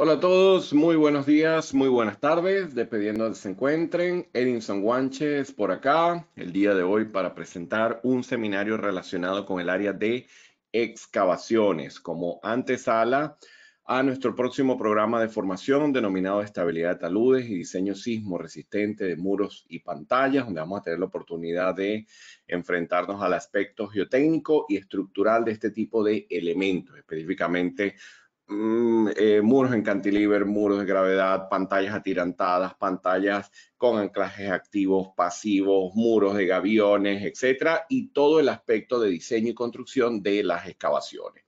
Hola a todos, muy buenos días, muy buenas tardes, dependiendo de que se encuentren. Edinson Guanches por acá, el día de hoy para presentar un seminario relacionado con el área de excavaciones como antesala a nuestro próximo programa de formación denominado Estabilidad de Taludes y Diseño Sismo Resistente de Muros y Pantallas, donde vamos a tener la oportunidad de enfrentarnos al aspecto geotécnico y estructural de este tipo de elementos, específicamente Mm, eh, muros en cantilever, muros de gravedad, pantallas atirantadas, pantallas con anclajes activos, pasivos, muros de gaviones, etcétera, y todo el aspecto de diseño y construcción de las excavaciones.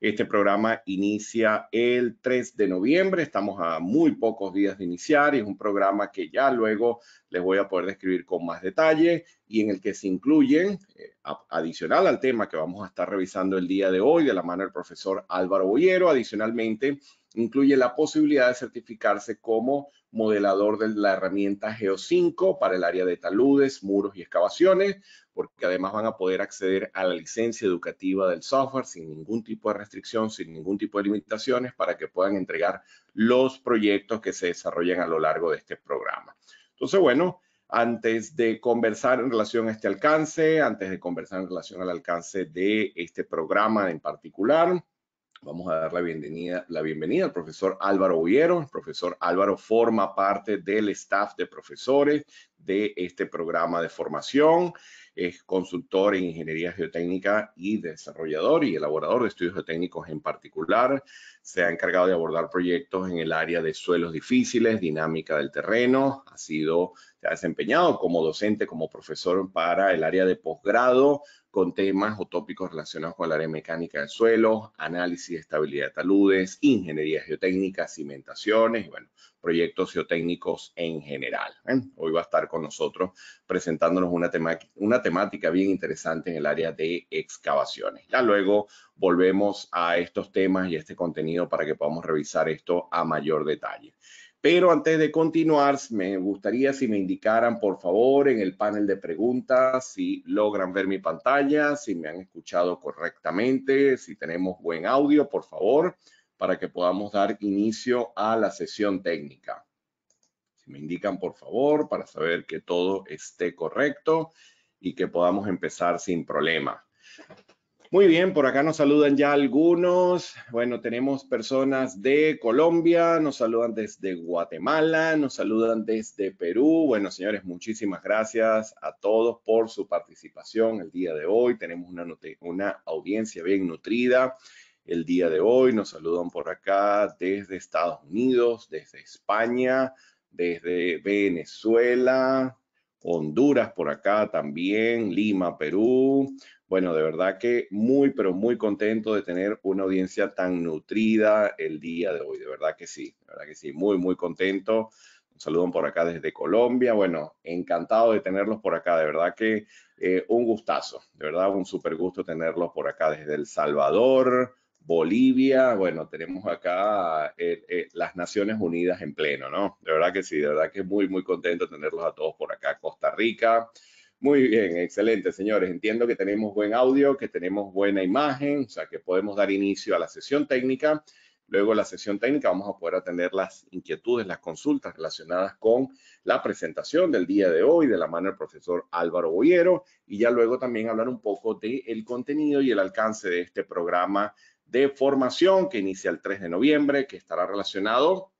Este programa inicia el 3 de noviembre, estamos a muy pocos días de iniciar y es un programa que ya luego les voy a poder describir con más detalle y en el que se incluyen, eh, adicional al tema que vamos a estar revisando el día de hoy de la mano del profesor Álvaro Boyero, adicionalmente incluye la posibilidad de certificarse como modelador de la herramienta Geo5 para el área de taludes, muros y excavaciones, porque además van a poder acceder a la licencia educativa del software sin ningún tipo de restricción, sin ningún tipo de limitaciones, para que puedan entregar los proyectos que se desarrollan a lo largo de este programa. Entonces, bueno, antes de conversar en relación a este alcance, antes de conversar en relación al alcance de este programa en particular, Vamos a dar la bienvenida, la bienvenida al profesor Álvaro Ullero. El profesor Álvaro forma parte del staff de profesores de este programa de formación. Es consultor en ingeniería geotécnica y desarrollador y elaborador de estudios geotécnicos en particular. Se ha encargado de abordar proyectos en el área de suelos difíciles, dinámica del terreno. Ha sido se ha desempeñado como docente, como profesor para el área de posgrado con temas o tópicos relacionados con el área mecánica del suelo, análisis de estabilidad de taludes, ingeniería geotécnica, cimentaciones y bueno, proyectos geotécnicos en general. ¿eh? Hoy va a estar con nosotros presentándonos una, una temática bien interesante en el área de excavaciones. Ya luego volvemos a estos temas y a este contenido para que podamos revisar esto a mayor detalle. Pero antes de continuar, me gustaría si me indicaran, por favor, en el panel de preguntas, si logran ver mi pantalla, si me han escuchado correctamente, si tenemos buen audio, por favor, para que podamos dar inicio a la sesión técnica. Si me indican, por favor, para saber que todo esté correcto y que podamos empezar sin problema. Muy bien, por acá nos saludan ya algunos. Bueno, tenemos personas de Colombia, nos saludan desde Guatemala, nos saludan desde Perú. Bueno, señores, muchísimas gracias a todos por su participación el día de hoy. Tenemos una, una audiencia bien nutrida el día de hoy. Nos saludan por acá desde Estados Unidos, desde España, desde Venezuela, Honduras por acá también, Lima, Perú. Bueno, de verdad que muy, pero muy contento de tener una audiencia tan nutrida el día de hoy. De verdad que sí, de verdad que sí, muy, muy contento. Un saludo por acá desde Colombia. Bueno, encantado de tenerlos por acá. De verdad que eh, un gustazo, de verdad un súper gusto tenerlos por acá desde El Salvador, Bolivia. Bueno, tenemos acá eh, eh, las Naciones Unidas en pleno, ¿no? De verdad que sí, de verdad que muy, muy contento de tenerlos a todos por acá. Costa Rica. Muy bien, excelente, señores. Entiendo que tenemos buen audio, que tenemos buena imagen, o sea, que podemos dar inicio a la sesión técnica. Luego la sesión técnica vamos a poder atender las inquietudes, las consultas relacionadas con la presentación del día de hoy de la mano del profesor Álvaro Boyero y ya luego también hablar un poco del el contenido y el alcance de este programa de formación que inicia el 3 de noviembre, que estará relacionado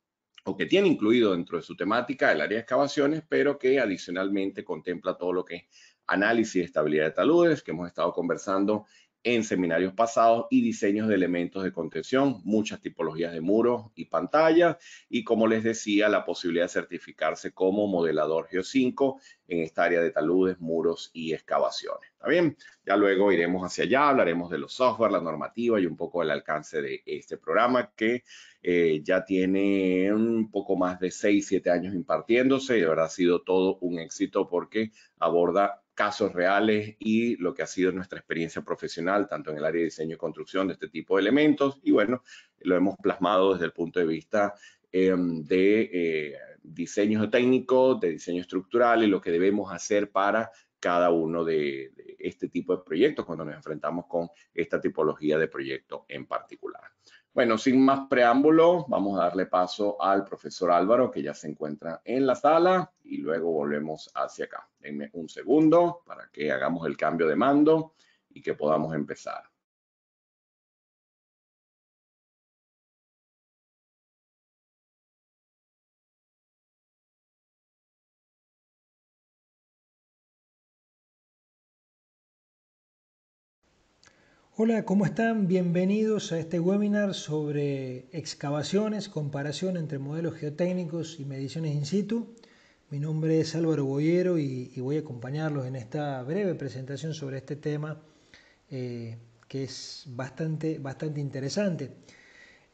o que tiene incluido dentro de su temática el área de excavaciones, pero que adicionalmente contempla todo lo que es análisis de estabilidad de taludes, que hemos estado conversando en seminarios pasados y diseños de elementos de contención, muchas tipologías de muros y pantallas y como les decía, la posibilidad de certificarse como modelador Geo5 en esta área de taludes, muros y excavaciones. ¿Está bien? Ya luego iremos hacia allá, hablaremos de los software, la normativa y un poco el alcance de este programa que eh, ya tiene un poco más de 6, 7 años impartiéndose y habrá ha sido todo un éxito porque aborda casos reales y lo que ha sido nuestra experiencia profesional, tanto en el área de diseño y construcción de este tipo de elementos. Y bueno, lo hemos plasmado desde el punto de vista em, de eh, diseños técnicos, de diseño estructural y lo que debemos hacer para cada uno de este tipo de proyectos cuando nos enfrentamos con esta tipología de proyecto en particular. Bueno, sin más preámbulo, vamos a darle paso al profesor Álvaro, que ya se encuentra en la sala, y luego volvemos hacia acá. Denme un segundo para que hagamos el cambio de mando y que podamos empezar. Hola, ¿cómo están? Bienvenidos a este webinar sobre excavaciones, comparación entre modelos geotécnicos y mediciones in situ. Mi nombre es Álvaro Boyero y, voy a acompañarlos en esta breve presentación sobre este tema eh, que es bastante, bastante interesante.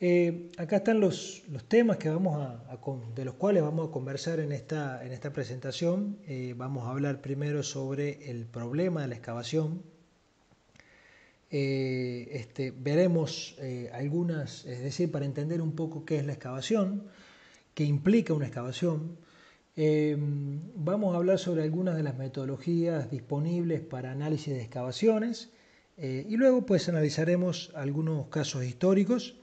Eh, acá están los, temas que vamos a, de los cuales vamos a conversar en esta, en esta presentación. Eh, vamos a hablar primero sobre el problema de la excavación, eh, este, veremos eh, algunas, es decir, para entender un poco qué es la excavación, qué implica una excavación. Em, vamos a hablar sobre algunas de las metodologías disponibles para análisis de excavaciones eh, y luego pues analizaremos algunos casos históricos,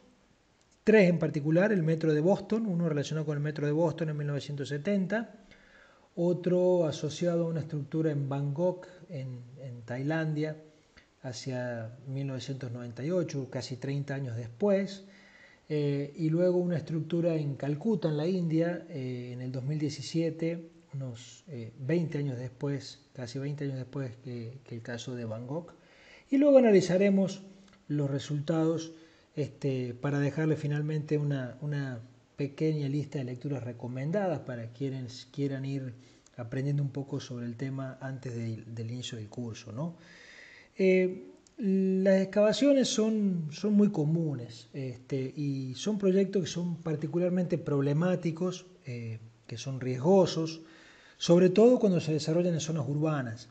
tres en particular, el Metro de Boston, uno relacionado con el Metro de Boston en 1970, otro asociado a una estructura en Bangkok, en Tailandia, hacia 1998, casi 30 años después, eh, y luego una estructura en Calcuta, en la India, eh, en el 2017, unos 20 eh, años después, casi 20 años después que, el caso de Bangkok. Y luego analizaremos los resultados este, para dejarle finalmente una, pequeña lista de lecturas recomendadas para quienes quieran ir aprendiendo un poco sobre el tema antes del inicio del curso. ¿no? Eh, las excavaciones son, son muy comunes este, y son proyectos que son particularmente problemáticos, eh, que son riesgosos, sobre todo cuando se desarrollan en zonas urbanas,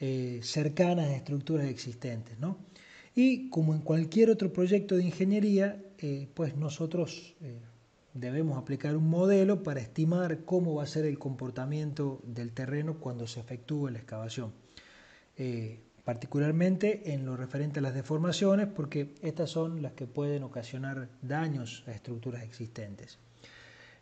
eh, cercanas a estructuras existentes. Y como en cualquier otro proyecto de ingeniería, pues nosotros debemos aplicar un modelo para estimar cómo va a ser el comportamiento del terreno cuando se efectúe la excavación particularmente en lo referente a las deformaciones, porque estas son las que pueden ocasionar daños a estructuras existentes.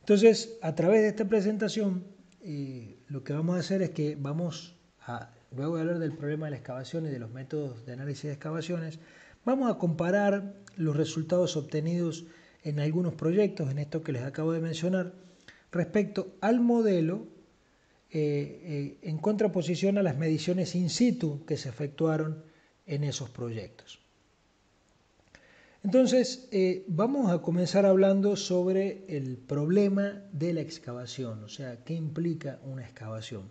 Entonces, a través de esta presentación, eh, lo que vamos a hacer es que vamos a, luego de hablar del problema de la excavación y de los métodos de análisis de excavaciones, vamos a comparar los resultados obtenidos en algunos proyectos, en esto que les acabo de mencionar, respecto al modelo eh, eh, en contraposición a las mediciones in situ que se efectuaron en esos proyectos. Entonces, eh, vamos a comenzar hablando sobre el problema de la excavación, o sea, qué implica una excavación.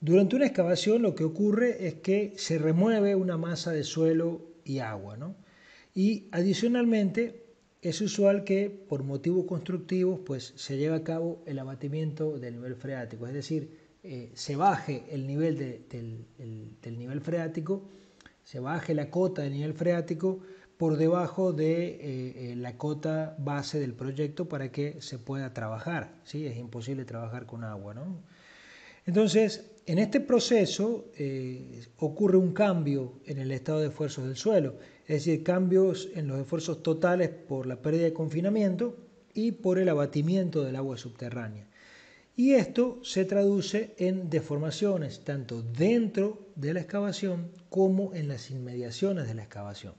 durante una excavación lo que ocurre es que se remueve una masa de suelo y agua, ¿no? Y adicionalmente es usual que por motivos constructivos pues, se lleve a cabo el abatimiento del nivel freático, es decir, eh, se baje el nivel del, nivel freático, se baje la cota del nivel freático por debajo de eh, eh, la cota base del proyecto para que se pueda trabajar. ¿sí? Es imposible trabajar con agua. Entonces, en este proceso ocurre un cambio en el estado de esfuerzos del suelo es decir, cambios en los esfuerzos totales por la pérdida de confinamiento y por el abatimiento del agua subterránea. Y esto se traduce en deformaciones tanto dentro de la excavación como en las inmediaciones de la excavación.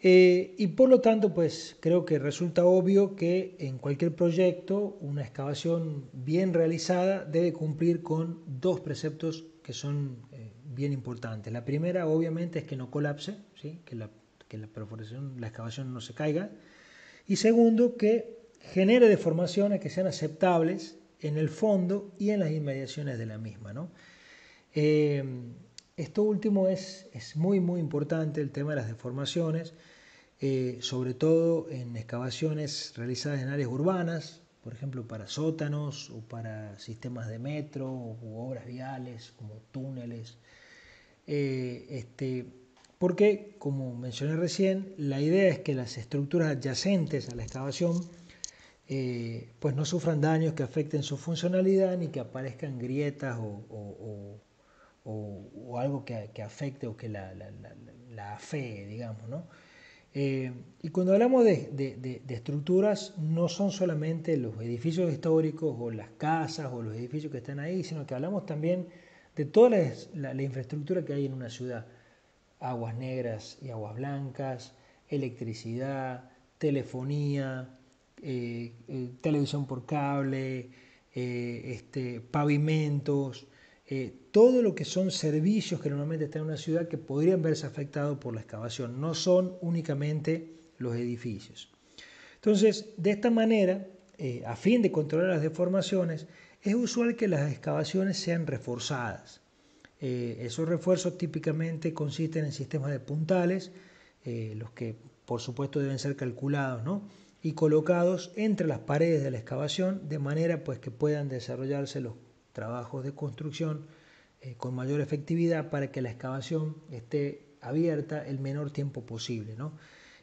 Eh, y por lo tanto, pues creo que resulta obvio que en cualquier proyecto una excavación bien realizada debe cumplir con dos preceptos que son eh, bien importantes. La primera, obviamente, es que no colapse, ¿sí? que, la, que la perforación, la excavación no se caiga. Y segundo, que genere deformaciones que sean aceptables en el fondo y en las inmediaciones de la misma. ¿no? Eh, esto último es, es, muy, muy importante, el tema de las deformaciones, eh, sobre todo en excavaciones realizadas en áreas urbanas, por ejemplo, para sótanos o para sistemas de metro o obras viales como túneles, eh, este, porque, como mencioné recién, la idea es que las estructuras adyacentes a la excavación eh, pues no sufran daños que afecten su funcionalidad ni que aparezcan grietas o, algo que, afecte o que la, la, digamos. Eh, y cuando hablamos de, estructuras, no son solamente los edificios históricos o las casas o los edificios que están ahí, sino que hablamos también de toda la, infraestructura que hay en una ciudad. Aguas negras y aguas blancas, electricidad, telefonía, eh, eh, televisión por cable, eh, este, pavimentos, todo lo que son servicios que normalmente están en una ciudad que podrían verse afectados por la excavación, no son únicamente los edificios. Entonces, de esta manera, a fin de controlar las deformaciones, es usual que las excavaciones sean reforzadas. Eh, esos refuerzos típicamente consisten en sistemas de puntales, eh, los que por supuesto deben ser calculados ¿no? y colocados entre las paredes de la excavación de manera pues, que puedan desarrollarse los trabajos de construcción eh, con mayor efectividad para que la excavación esté abierta el menor tiempo posible. ¿no?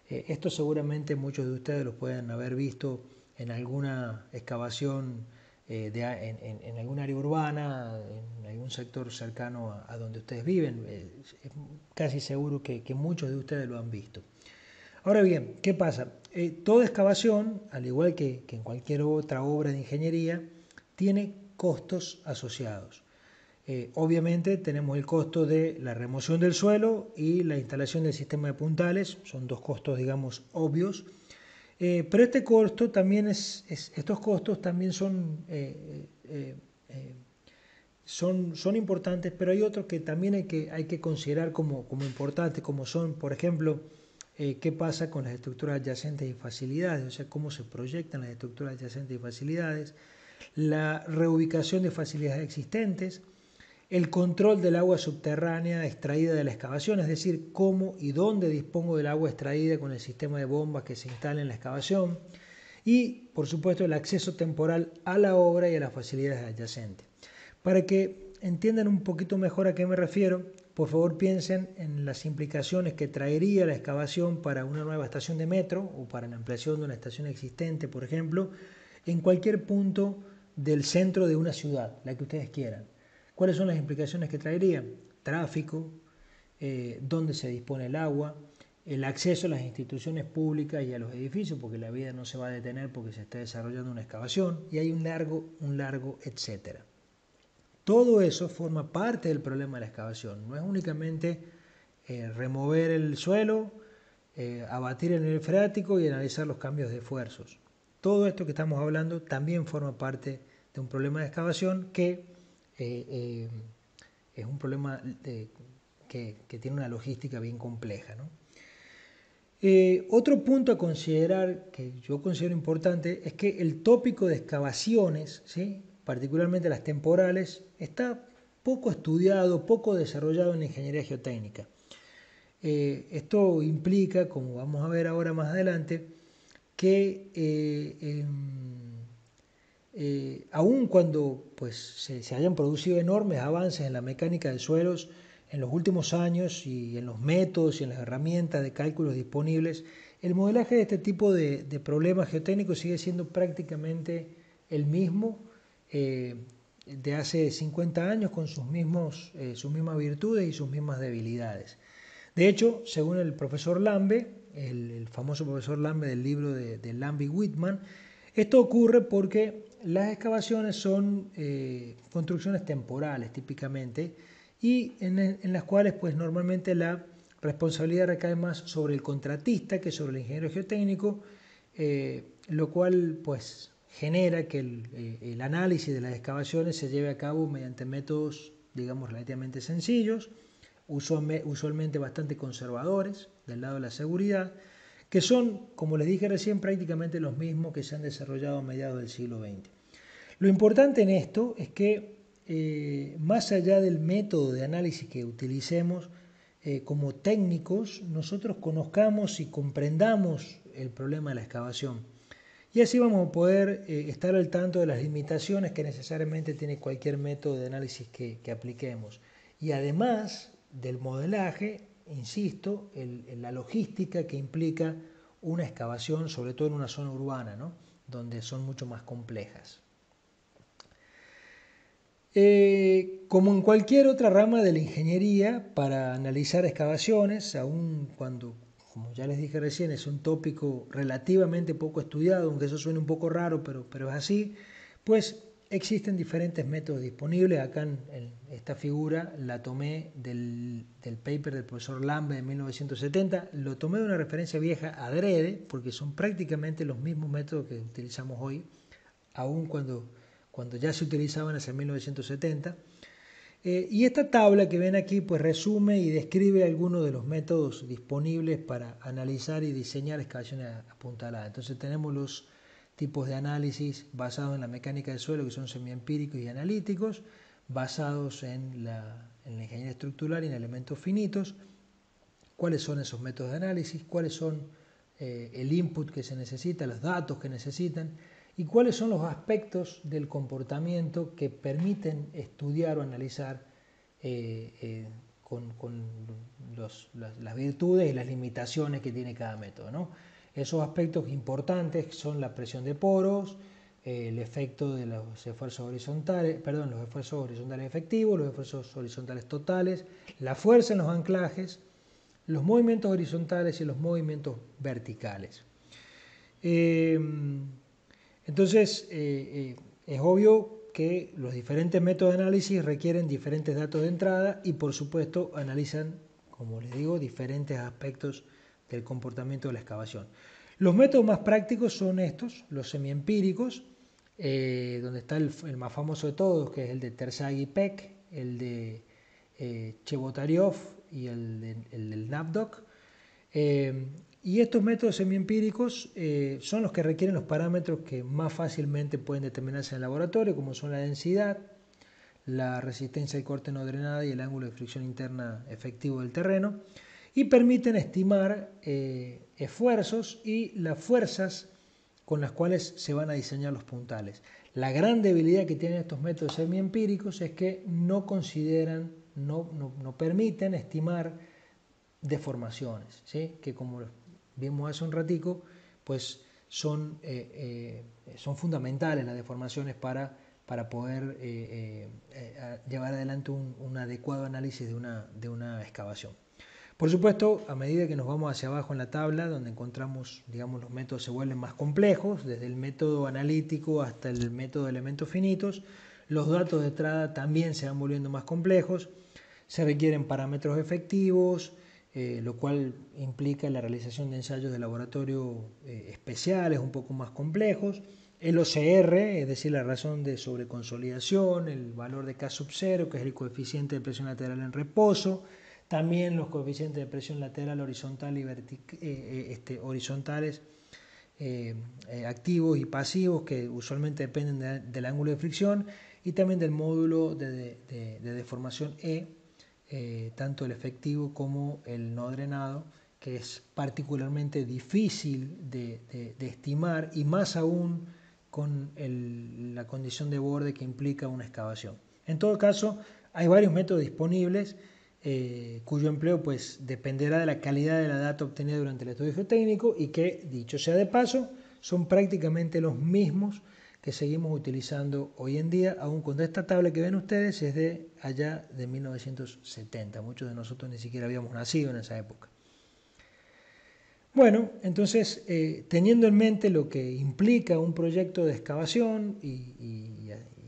esto seguramente muchos de ustedes lo pueden haber visto en alguna excavación eh, en, algún área urbana, en algún sector cercano a, donde ustedes viven. Eh, es casi seguro que, muchos de ustedes lo han visto. Ahora bien, ¿qué pasa? Eh, toda excavación, al igual que, en cualquier otra obra de ingeniería, tiene costos asociados. obviamente tenemos el costo de la remoción del suelo y la instalación del sistema de puntales, son dos costos digamos obvios. Eh, pero este también es, estos costos también son, eh, eh, son, importantes, pero hay otros que también hay que, hay que considerar como, como importantes, como son, por ejemplo, qué pasa con las estructuras adyacentes y facilidades, o sea, cómo se proyectan las estructuras adyacentes y facilidades, la reubicación de facilidades existentes, el control del agua subterránea extraída de la excavación, es decir, cómo y dónde dispongo del agua extraída con el sistema de bombas que se instala en la excavación, y por supuesto el acceso temporal a la obra y a las facilidades adyacentes. Para que entiendan un poquito mejor a qué me refiero, por favor piensen en las implicaciones que traería la excavación para una nueva estación de metro o para la ampliación de una estación existente, por ejemplo, en cualquier punto del centro de una ciudad, la que ustedes quieran. ¿Cuáles son las implicaciones que traería? Tráfico, eh, dónde se dispone el agua, el acceso a las instituciones públicas y a los edificios, porque la vida no se va a detener porque se está desarrollando una excavación, y hay un largo, un largo, etcétera. Todo eso forma parte del problema de la excavación, no es únicamente eh, remover el suelo, eh, abatir el nivel freático y analizar los cambios de esfuerzos. Todo esto que estamos hablando también forma parte de un problema de excavación que eh, eh, es un problema que, tiene una logística bien compleja. Eh, otro punto a considerar que yo considero importante es que el tópico de excavaciones, ¿sí? particularmente las temporales, está poco estudiado, poco desarrollado en la ingeniería geotécnica. esto implica, como vamos a ver ahora más adelante, que eh, aun cuando pues, se, hayan producido enormes avances en la mecánica de suelos en los últimos años y en los métodos y en las herramientas de cálculos disponibles, el modelaje de este tipo de, problemas geotécnicos sigue siendo prácticamente el mismo eh, de hace 50 años con sus, mismos, eh, sus mismas virtudes y sus mismas debilidades. De hecho, según el profesor Lambe, el, famoso profesor Lambe del libro de, de Lambe Whitman, esto ocurre porque las excavaciones son eh, construcciones temporales típicamente y en, las cuales pues normalmente la responsabilidad recae más sobre el contratista que sobre el ingeniero geotécnico, eh, lo cual pues genera que eh, el, análisis de las excavaciones se lleve a cabo mediante métodos digamos relativamente sencillos, usualmente bastante conservadores del lado de la seguridad, que son, como les dije recién, prácticamente los mismos que se han desarrollado a mediados del siglo XX. Lo importante en esto es que eh, más allá del método de análisis que utilicemos eh, como técnicos, nosotros conozcamos y comprendamos el problema de la excavación. Y así vamos a poder eh, estar al tanto de las limitaciones que necesariamente tiene cualquier método de análisis que, apliquemos. Y además del modelaje, insisto, en la logística que implica una excavación, sobre todo en una zona urbana, ¿no? donde son mucho más complejas. Eh, como en cualquier otra rama de la ingeniería, para analizar excavaciones, aún cuando, como ya les dije recién, es un tópico relativamente poco estudiado, aunque eso suene un poco raro, pero, pero es así, pues existen diferentes métodos disponibles. Acá en, esta figura la tomé del, del, paper del profesor Lambe de 1970, lo tomé de una referencia vieja adrede, porque son prácticamente los mismos métodos que utilizamos hoy, aun cuando cuando ya se utilizaban hacia 1970. Eh, y esta tabla que ven aquí pues resume y describe algunos de los métodos disponibles para analizar y diseñar excavaciones apuntaladas. Entonces tenemos los tipos de análisis basados en la mecánica del suelo que son semiempíricos y analíticos, basados en la, ingeniería estructural y en elementos finitos, cuáles son esos métodos de análisis, cuáles son eh, el input que se necesita, los datos que necesitan, y cuáles son los aspectos del comportamiento que permiten estudiar o analizar eh, eh, con, las, virtudes y las limitaciones que tiene cada método. Esos aspectos importantes son la presión de poros, eh, el efecto de los esfuerzos horizontales, perdón, los esfuerzos horizontales efectivos, los esfuerzos horizontales totales, la fuerza en los anclajes, los movimientos horizontales y los movimientos verticales. Entonces, eh, eh, es obvio que los diferentes métodos de análisis requieren diferentes datos de entrada y por supuesto analizan, como les digo, diferentes aspectos del comportamiento de la excavación. Los métodos más prácticos son estos, los semiempíricos, eh, donde está el, más famoso de todos, que es el de Terzaghi Peck, el de eh, y el, el del NAVDOC. Y estos métodos semiempíricos eh, son los que requieren los parámetros que más fácilmente pueden determinarse en el laboratorio, como son la densidad, la resistencia al corte no drenada y el ángulo de fricción interna efectivo del terreno, y permiten estimar eh, esfuerzos y las fuerzas con las cuales se van a diseñar los puntales. La gran debilidad que tienen estos métodos semiempíricos es que no consideran, no, permiten estimar deformaciones, que como vimos hace un ratico, pues eh, eh, son, fundamentales las deformaciones para, para poder eh, llevar adelante un, adecuado análisis de una, de una excavación. Por supuesto, a medida que nos vamos hacia abajo en la tabla, donde encontramos, digamos, los métodos se vuelven más complejos, desde el método analítico hasta el método de elementos finitos, los datos de entrada también se van volviendo más complejos, se requieren parámetros efectivos, eh, lo cual implica la realización de ensayos de laboratorio eh, especiales, un poco más complejos. El OCR, es decir, la razón de sobreconsolidación, el valor de K sub 0, que es el coeficiente de presión lateral en reposo, también los coeficientes de presión lateral horizontal y eh, este, horizontales activos y pasivos, que usualmente dependen del ángulo de fricción, y también del módulo de deformación E eh, tanto el efectivo como el no drenado, que es particularmente difícil de, estimar y más aún con la condición de borde que implica una excavación. En todo caso, hay varios métodos disponibles eh, cuyo empleo pues, dependerá de la calidad de la data obtenida durante el estudio geotécnico y que, dicho sea de paso, son prácticamente los mismos que seguimos utilizando hoy en día, aún cuando esta tabla que ven ustedes es de allá de 1970. Muchos de nosotros ni siquiera habíamos nacido en esa época. Bueno, entonces, eh, teniendo en mente lo que implica un proyecto de excavación y,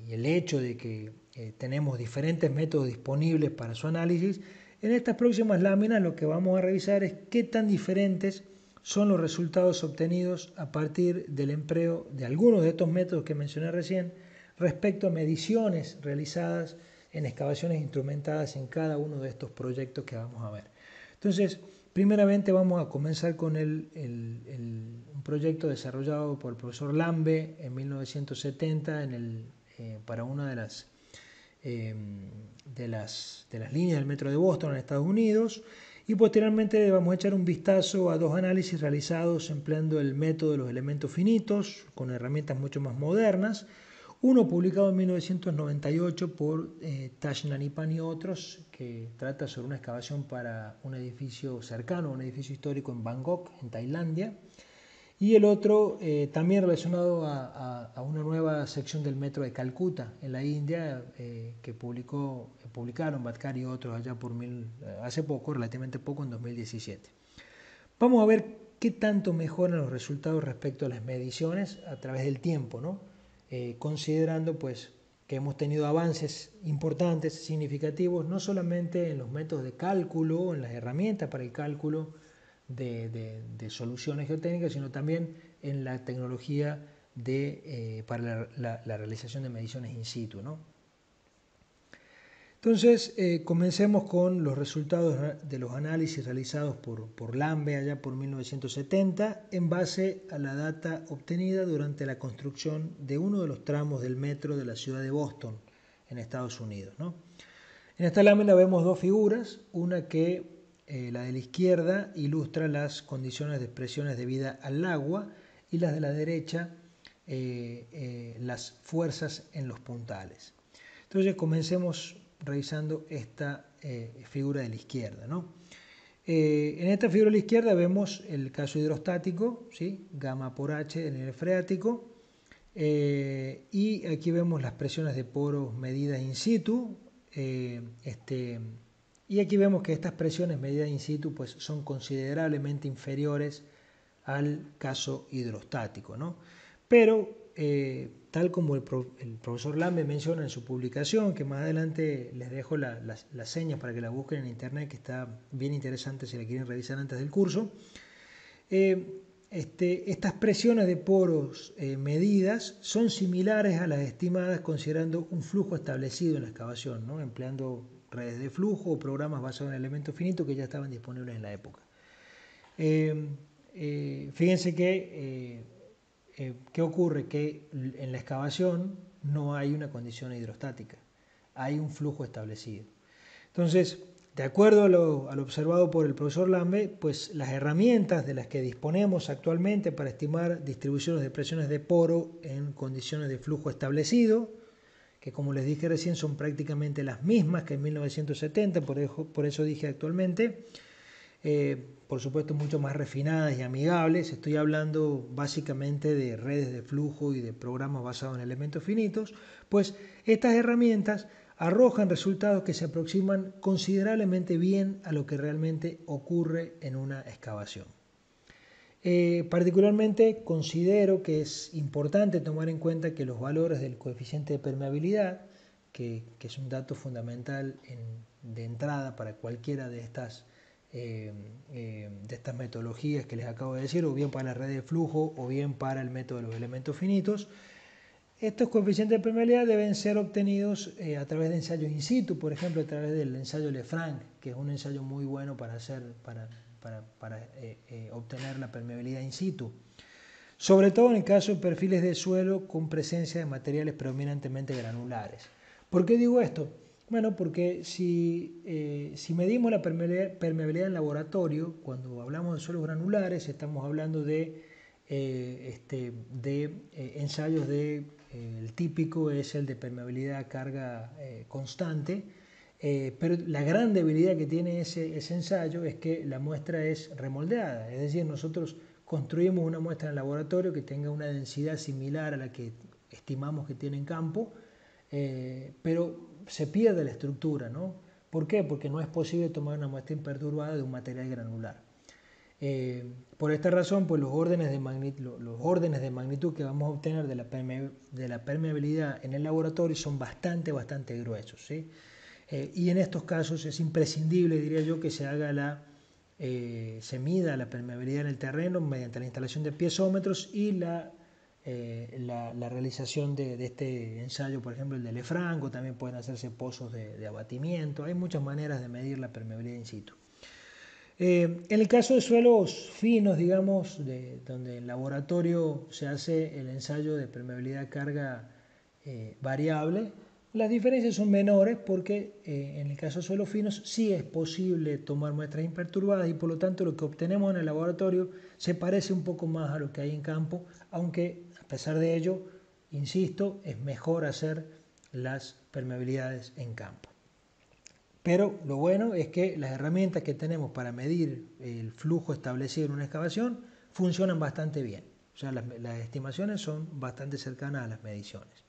el hecho de que eh, tenemos diferentes métodos disponibles para su análisis, en estas próximas láminas lo que vamos a revisar es qué tan diferentes son los resultados obtenidos a partir del empleo de algunos de estos métodos que mencioné recién respecto a mediciones realizadas en excavaciones instrumentadas en cada uno de estos proyectos que vamos a ver. Entonces, primeramente vamos a comenzar con el, el, un proyecto desarrollado por el profesor Lambe en 1970 en eh, para una de las, eh, de, las, de las líneas del metro de Boston en Estados Unidos y posteriormente vamos a echar un vistazo a dos análisis realizados empleando el método de los elementos finitos con herramientas mucho más modernas. Uno publicado en 1998 por eh, Tashnanipan y otros, que trata sobre una excavación para un edificio cercano, un edificio histórico en Bangkok, en Tailandia. Y el otro, eh, también relacionado a, una nueva sección del metro de Calcuta, en la India, eh, que publicó, eh, publicaron Batkar y otros allá por hace poco, relativamente poco, en 2017. Vamos a ver qué tanto mejoran los resultados respecto a las mediciones a través del tiempo, ¿no? considerando pues, que hemos tenido avances importantes, significativos, no solamente en los métodos de cálculo, en las herramientas para el cálculo, de, soluciones geotécnicas, sino también en la tecnología de, eh, para la, realización de mediciones in situ. ¿no? Entonces, eh, comencemos con los resultados de los análisis realizados por, Lambe allá por 1970 en base a la data obtenida durante la construcción de uno de los tramos del metro de la ciudad de Boston en Estados Unidos. En esta lámina vemos dos figuras, una que eh, la de la izquierda ilustra las condiciones de presiones vida al agua y las de la derecha eh, eh, las fuerzas en los puntales. Entonces comencemos revisando esta figura de la izquierda. ¿no? en esta figura de la izquierda vemos el caso hidrostático, ¿sí? gamma por H en el freático, y aquí vemos las presiones de poros medidas in situ, este, y aquí vemos que estas presiones medidas in situ pues, son considerablemente inferiores al caso hidrostático. ¿no? Pero, eh, tal como el, profesor Lambe menciona en su publicación, que más adelante les dejo las señas para que la busquen en internet, que está bien interesante si la quieren revisar antes del curso, eh, este, estas presiones de poros eh, medidas son similares a las estimadas considerando un flujo establecido en la excavación, ¿no? empleando redes de flujo o programas basados en elementos finitos que ya estaban disponibles en la época. Eh, eh, fíjense que, eh, ¿qué ocurre? Que en la excavación no hay una condición hidrostática, hay un flujo establecido. Entonces, de acuerdo a lo, observado por el profesor Lambe, pues las herramientas de las que disponemos actualmente para estimar distribuciones de presiones de poro en condiciones de flujo establecido, que como les dije recién son prácticamente las mismas que en 1970, por eso, por eso dije actualmente, eh, por supuesto mucho más refinadas y amigables, estoy hablando básicamente de redes de flujo y de programas basados en elementos finitos, pues estas herramientas arrojan resultados que se aproximan considerablemente bien a lo que realmente ocurre en una excavación. Eh, particularmente considero que es importante tomar en cuenta que los valores del coeficiente de permeabilidad, que, es un dato fundamental de entrada para cualquiera de estas, eh, eh, de estas metodologías que les acabo de decir, o bien para la red de flujo o bien para el método de los elementos finitos, estos coeficientes de permeabilidad deben ser obtenidos a través de ensayos in situ, por ejemplo, a través del ensayo Lefranc, que es un ensayo muy bueno para hacer, para, para, eh, eh, obtener la permeabilidad in situ. Sobre todo en el caso de perfiles de suelo con presencia de materiales predominantemente granulares. ¿Por qué digo esto? Bueno, porque si, eh, medimos la permeabilidad en laboratorio, cuando hablamos de suelos granulares, estamos hablando de, este, ensayos de, el típico es el de permeabilidad a carga constante, eh, pero la gran debilidad que tiene ese, ensayo es que la muestra es remoldeada, es decir, nosotros construimos una muestra en el laboratorio que tenga una densidad similar a la que estimamos que tiene en campo, eh, pero se pierde la estructura, ¿no? ¿Por qué? Porque no es posible tomar una muestra imperturbada de un material granular. Eh, por esta razón, pues los órdenes, de magnitud, los órdenes de magnitud que vamos a obtener de la, permeabilidad en el laboratorio son bastante, bastante gruesos, ¿sí? Eh, y en estos casos es imprescindible, diría yo, que se haga la, eh, mida la permeabilidad en el terreno mediante la instalación de piezómetros y la, eh, realización de, este ensayo, por ejemplo, el de Lefranco, también pueden hacerse pozos de, abatimiento, hay muchas maneras de medir la permeabilidad in situ. Eh, en el caso de suelos finos, digamos, de, donde en laboratorio se hace el ensayo de permeabilidad carga variable, las diferencias son menores porque eh, en el caso de suelos finos sí es posible tomar muestras imperturbadas y por lo tanto lo que obtenemos en el laboratorio se parece un poco más a lo que hay en campo, aunque a pesar de ello, insisto, es mejor hacer las permeabilidades en campo. Pero lo bueno es que las herramientas que tenemos para medir el flujo establecido en una excavación funcionan bastante bien. O sea, las estimaciones son bastante cercanas a las mediciones.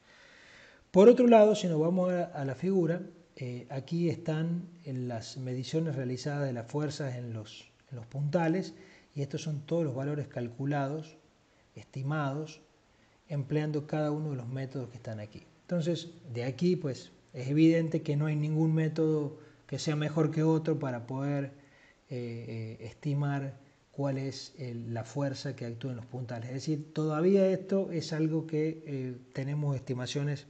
Por otro lado, si nos vamos a, la figura, eh, aquí están las mediciones realizadas de las fuerzas en los, puntales y estos son todos los valores calculados, estimados, empleando cada uno de los métodos que están aquí. Entonces, de aquí pues es evidente que no hay ningún método que sea mejor que otro para poder eh, eh, estimar cuál es la fuerza que actúa en los puntales. Es decir, todavía esto es algo que tenemos estimaciones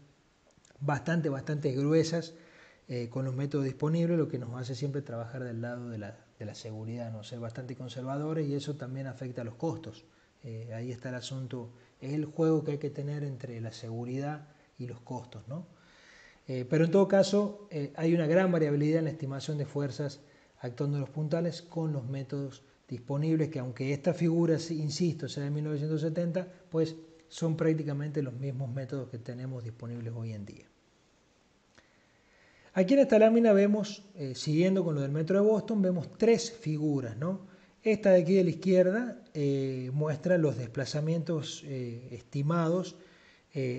bastante, bastante gruesas eh, con los métodos disponibles, lo que nos hace siempre trabajar del lado de la, seguridad, no ser bastante conservadores y eso también afecta a los costos. Eh, ahí está el asunto, es el juego que hay que tener entre la seguridad y los costos. ¿no? Eh, pero en todo caso, hay una gran variabilidad en la estimación de fuerzas actuando en los puntales con los métodos disponibles, que aunque esta figura, insisto, sea de 1970, pues son prácticamente los mismos métodos que tenemos disponibles hoy en día. Aquí en esta lámina vemos, eh, siguiendo con lo del metro de Boston, vemos tres figuras. ¿no? Esta de aquí de la izquierda eh, muestra los desplazamientos eh, estimados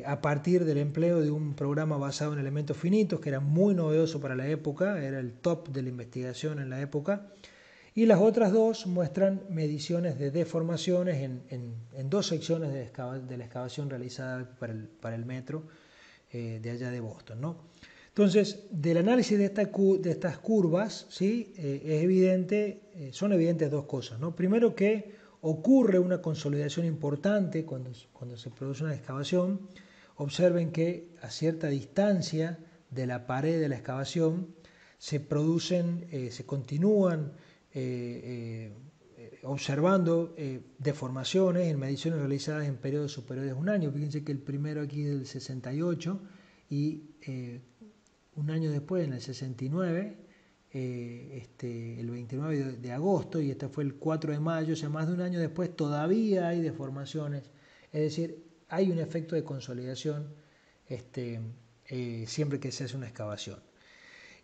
a partir del empleo de un programa basado en elementos finitos, que era muy novedoso para la época, era el top de la investigación en la época y las otras dos muestran mediciones de deformaciones en, dos secciones de, la excavación realizada para el, metro eh, de allá de Boston. Entonces, del análisis de, estas curvas, ¿sí? Eh, es evidente, eh, son evidentes dos cosas. Primero que ocurre una consolidación importante cuando, cuando se produce una excavación. Observen que a cierta distancia de la pared de la excavación se producen, se continúan eh, eh, observando eh, deformaciones en mediciones realizadas en periodos superiores a un año. Fíjense que el primero aquí es del 68 y un año después, en el 69, este, el 29 de, agosto, y este fue el 4 de mayo, o sea, más de un año después, todavía hay deformaciones. Es decir, hay un efecto de consolidación este, siempre que se hace una excavación.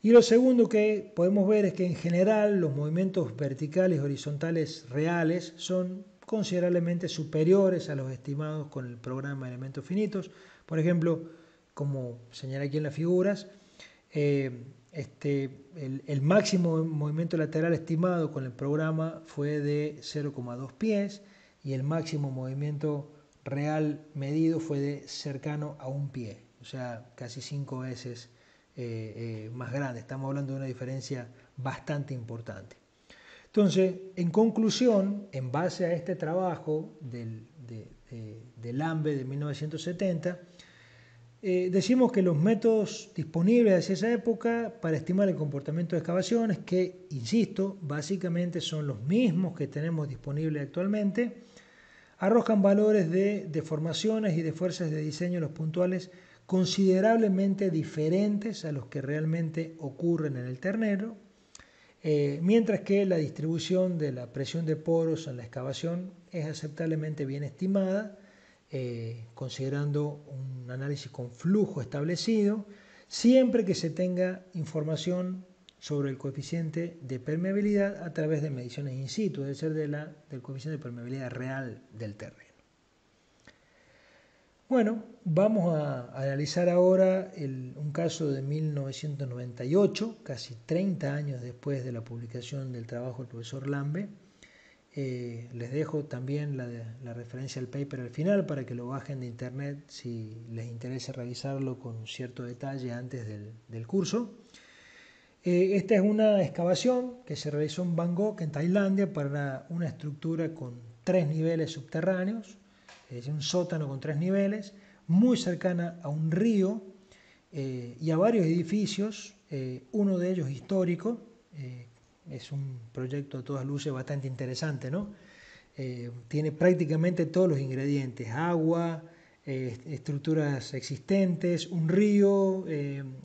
Y lo segundo que podemos ver es que en general los movimientos verticales y horizontales reales son considerablemente superiores a los estimados con el programa de elementos finitos. Por ejemplo, como señala aquí en las figuras, eh, este, el, máximo movimiento lateral estimado con el programa fue de 0,2 pies y el máximo movimiento real medido fue de cercano a un pie, o sea, casi cinco veces eh, eh, más grande. Estamos hablando de una diferencia bastante importante. Entonces, en conclusión, en base a este trabajo del, AMBE de 1970, eh, decimos que los métodos disponibles hacia esa época para estimar el comportamiento de excavaciones, que, insisto, básicamente son los mismos que tenemos disponibles actualmente, arrojan valores de deformaciones y de fuerzas de diseño los puntuales considerablemente diferentes a los que realmente ocurren en el ternero, eh, mientras que la distribución de la presión de poros en la excavación es aceptablemente bien estimada, eh, considerando un análisis con flujo establecido, siempre que se tenga información sobre el coeficiente de permeabilidad a través de mediciones in situ, es decir, de la, del coeficiente de permeabilidad real del terreno. Bueno, vamos a analizar ahora un caso de 1998, casi 30 años después de la publicación del trabajo del profesor Lambe. Eh, les dejo también la, referencia al paper al final para que lo bajen de internet si les interesa revisarlo con cierto detalle antes del, curso. Eh, esta es una excavación que se realizó en Bangkok, en Tailandia, para una estructura con tres niveles subterráneos es un sótano con tres niveles, muy cercana a un río eh, y a varios edificios, eh, uno de ellos histórico, eh, es un proyecto a todas luces bastante interesante, ¿no? tiene prácticamente todos los ingredientes, agua, estructuras existentes, un río,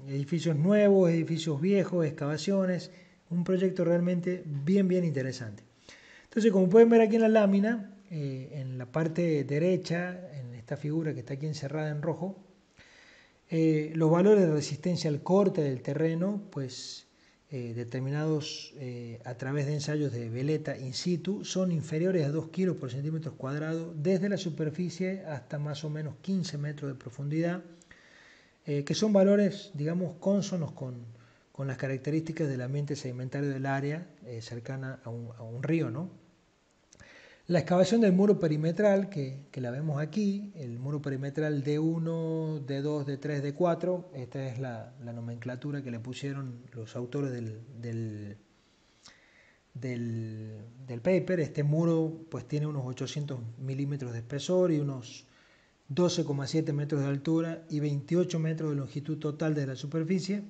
edificios nuevos, edificios viejos, excavaciones, un proyecto realmente bien, bien interesante. Entonces, como pueden ver aquí en la lámina, eh, en la parte derecha, en esta figura que está aquí encerrada en rojo, eh, los valores de resistencia al corte del terreno, pues eh, determinados a través de ensayos de veleta in situ, son inferiores a 2 kilos por centímetro cuadrado desde la superficie hasta más o menos 15 metros de profundidad, que son valores, digamos, cónsonos con, las características del ambiente sedimentario del área cercana a un, a un río, ¿no? La excavación del muro perimetral, que, la vemos aquí, el muro perimetral D1, D2, D3, D4, esta es la, nomenclatura que le pusieron los autores del, paper. Este muro pues, tiene unos 800 milímetros de espesor y unos 12,7 metros de altura y 28 metros de longitud total de la superficie.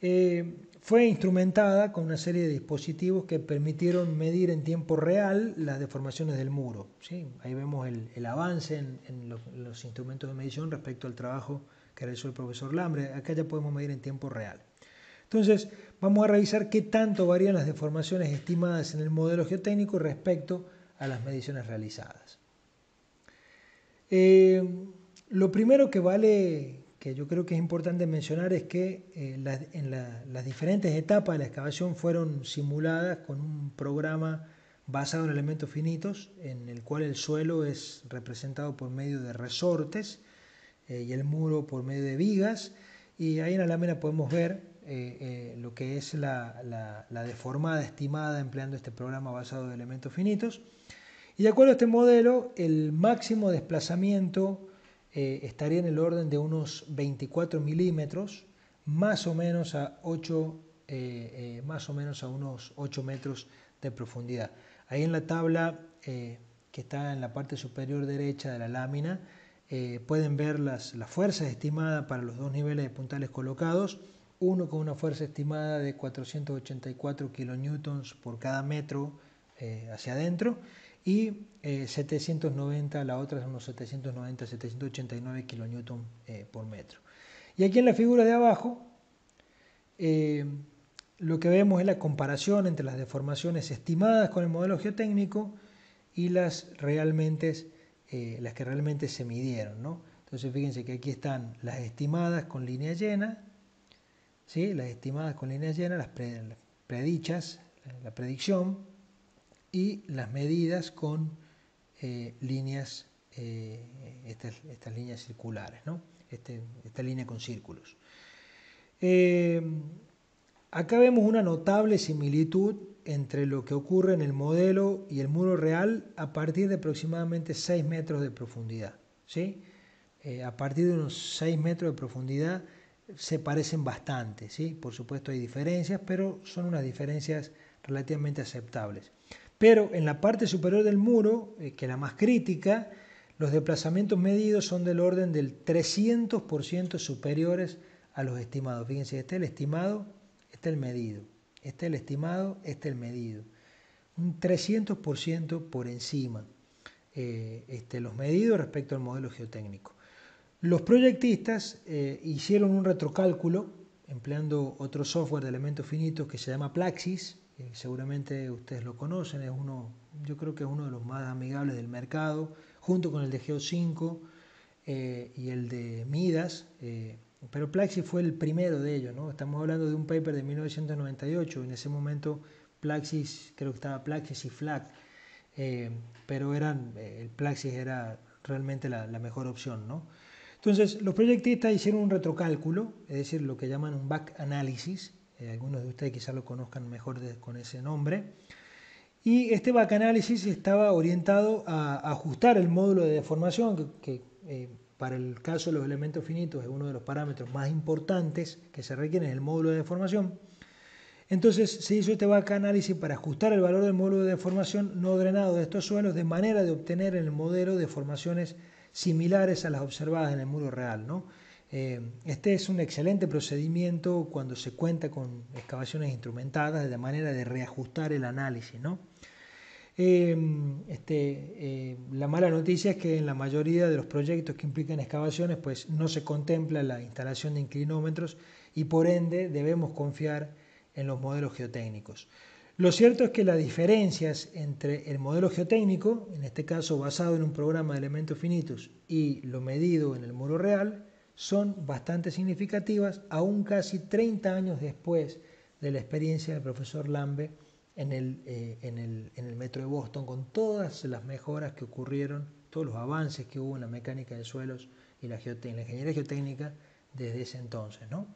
Eh, fue instrumentada con una serie de dispositivos que permitieron medir en tiempo real las deformaciones del muro. ¿sí? Ahí vemos el, avance en, los, instrumentos de medición respecto al trabajo que realizó el profesor Lambre. Acá ya podemos medir en tiempo real. Entonces, vamos a revisar qué tanto varían las deformaciones estimadas en el modelo geotécnico respecto a las mediciones realizadas. Eh, lo primero que vale que yo creo que es importante mencionar es que eh, en las diferentes etapas de la excavación fueron simuladas con un programa basado en elementos finitos, en el cual el suelo es representado por medio de resortes eh, y el muro por medio de vigas. Y ahí en la lámina podemos ver eh, lo que es la, la deformada estimada empleando este programa basado en elementos finitos. Y de acuerdo a este modelo, el máximo desplazamiento eh, estaría en el orden de unos 24 milímetros, más o menos a 8, eh, eh, más o menos a unos 8 metros de profundidad. Ahí en la tabla que está en la parte superior derecha de la lámina pueden ver las, las fuerzas estimadas para los dos niveles de puntales colocados, uno con una fuerza estimada de 484 kilonewtons por cada metro hacia adentro y 790, eh, la otra son unos 790-789 kN eh, por metro. Y aquí en la figura de abajo, eh, lo que vemos es la comparación entre las deformaciones estimadas con el modelo geotécnico y las, realmente, las que realmente se midieron. ¿no? Entonces fíjense que aquí están las estimadas con línea llena, ¿sí? las estimadas con línea llena, las predichas, la predicción, y las medidas con eh, líneas, eh, estas, líneas circulares, este, esta línea con círculos. Eh, acá vemos una notable similitud entre lo que ocurre en el modelo y el muro real a partir de aproximadamente 6 metros de profundidad. ¿sí? a partir de unos 6 metros de profundidad se parecen bastante, ¿sí? por supuesto hay diferencias, pero son unas diferencias relativamente aceptables. Pero en la parte superior del muro, eh, que es la más crítica, los desplazamientos medidos son del orden del 300% superiores a los estimados. Fíjense, este es el estimado, este es el medido. Este es el estimado, este es el medido. Un 300% por encima eh, este, los medidos respecto al modelo geotécnico. Los proyectistas eh, hicieron un retrocálculo empleando otro software de elementos finitos que se llama Plaxis, eh, seguramente ustedes lo conocen, es uno, yo creo que es uno de los más amigables del mercado, junto con el de Geo 5 eh, y el de Midas, eh, pero Plaxis fue el primero de ellos, ¿no? Estamos hablando de un paper de 1998, en ese momento Plaxis, creo que estaba Plaxis y FLAC, pero eran, el Plaxis era realmente la, mejor opción, Entonces, los proyectistas hicieron un retrocálculo, es decir, lo que llaman un back analysis eh, algunos de ustedes quizás lo conozcan mejor con ese nombre. Y este análisis estaba orientado a ajustar el módulo de deformación, que, eh, para el caso de los elementos finitos es uno de los parámetros más importantes que se requieren en el módulo de deformación. Entonces se hizo este análisis para ajustar el valor del módulo de deformación no drenado de estos suelos de manera de obtener el modelo de deformaciones similares a las observadas en el muro real. Eh, este es un excelente procedimiento cuando se cuenta con excavaciones instrumentadas de manera de reajustar el análisis. ¿no? Em, este, eh, la mala noticia es que en la mayoría de los proyectos que implican excavaciones pues, no se contempla la instalación de inclinómetros y por ende debemos confiar en los modelos geotécnicos. Lo cierto es que las diferencias entre el modelo geotécnico, en este caso basado en un programa de elementos finitos, y lo medido en el muro real, son bastante significativas, aún casi 30 años después de la experiencia del profesor Lambe eh, en el, metro de Boston, con todas las mejoras que ocurrieron, todos los avances que hubo en la mecánica de suelos y la, la ingeniería geotécnica desde ese entonces. ¿no?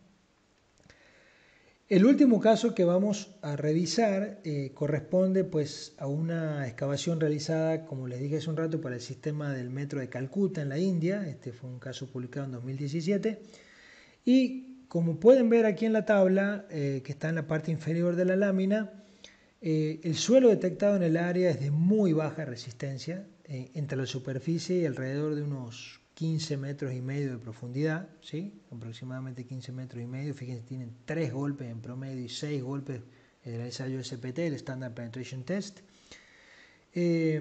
El último caso que vamos a revisar eh, corresponde pues a una excavación realizada, como les dije hace un rato, para el sistema del metro de Calcuta en la India. Este fue un caso publicado en 2017. Y como pueden ver aquí en la tabla, eh, que está en la parte inferior de la lámina, eh, el suelo detectado en el área es de muy baja resistencia, entre la superficie y alrededor de unos 15 metros y medio de profundidad, ¿sí? aproximadamente 15 metros y medio. Fíjense, tienen 3 golpes en promedio y 6 golpes en el ensayo SPT, el Standard Penetration Test. Eh,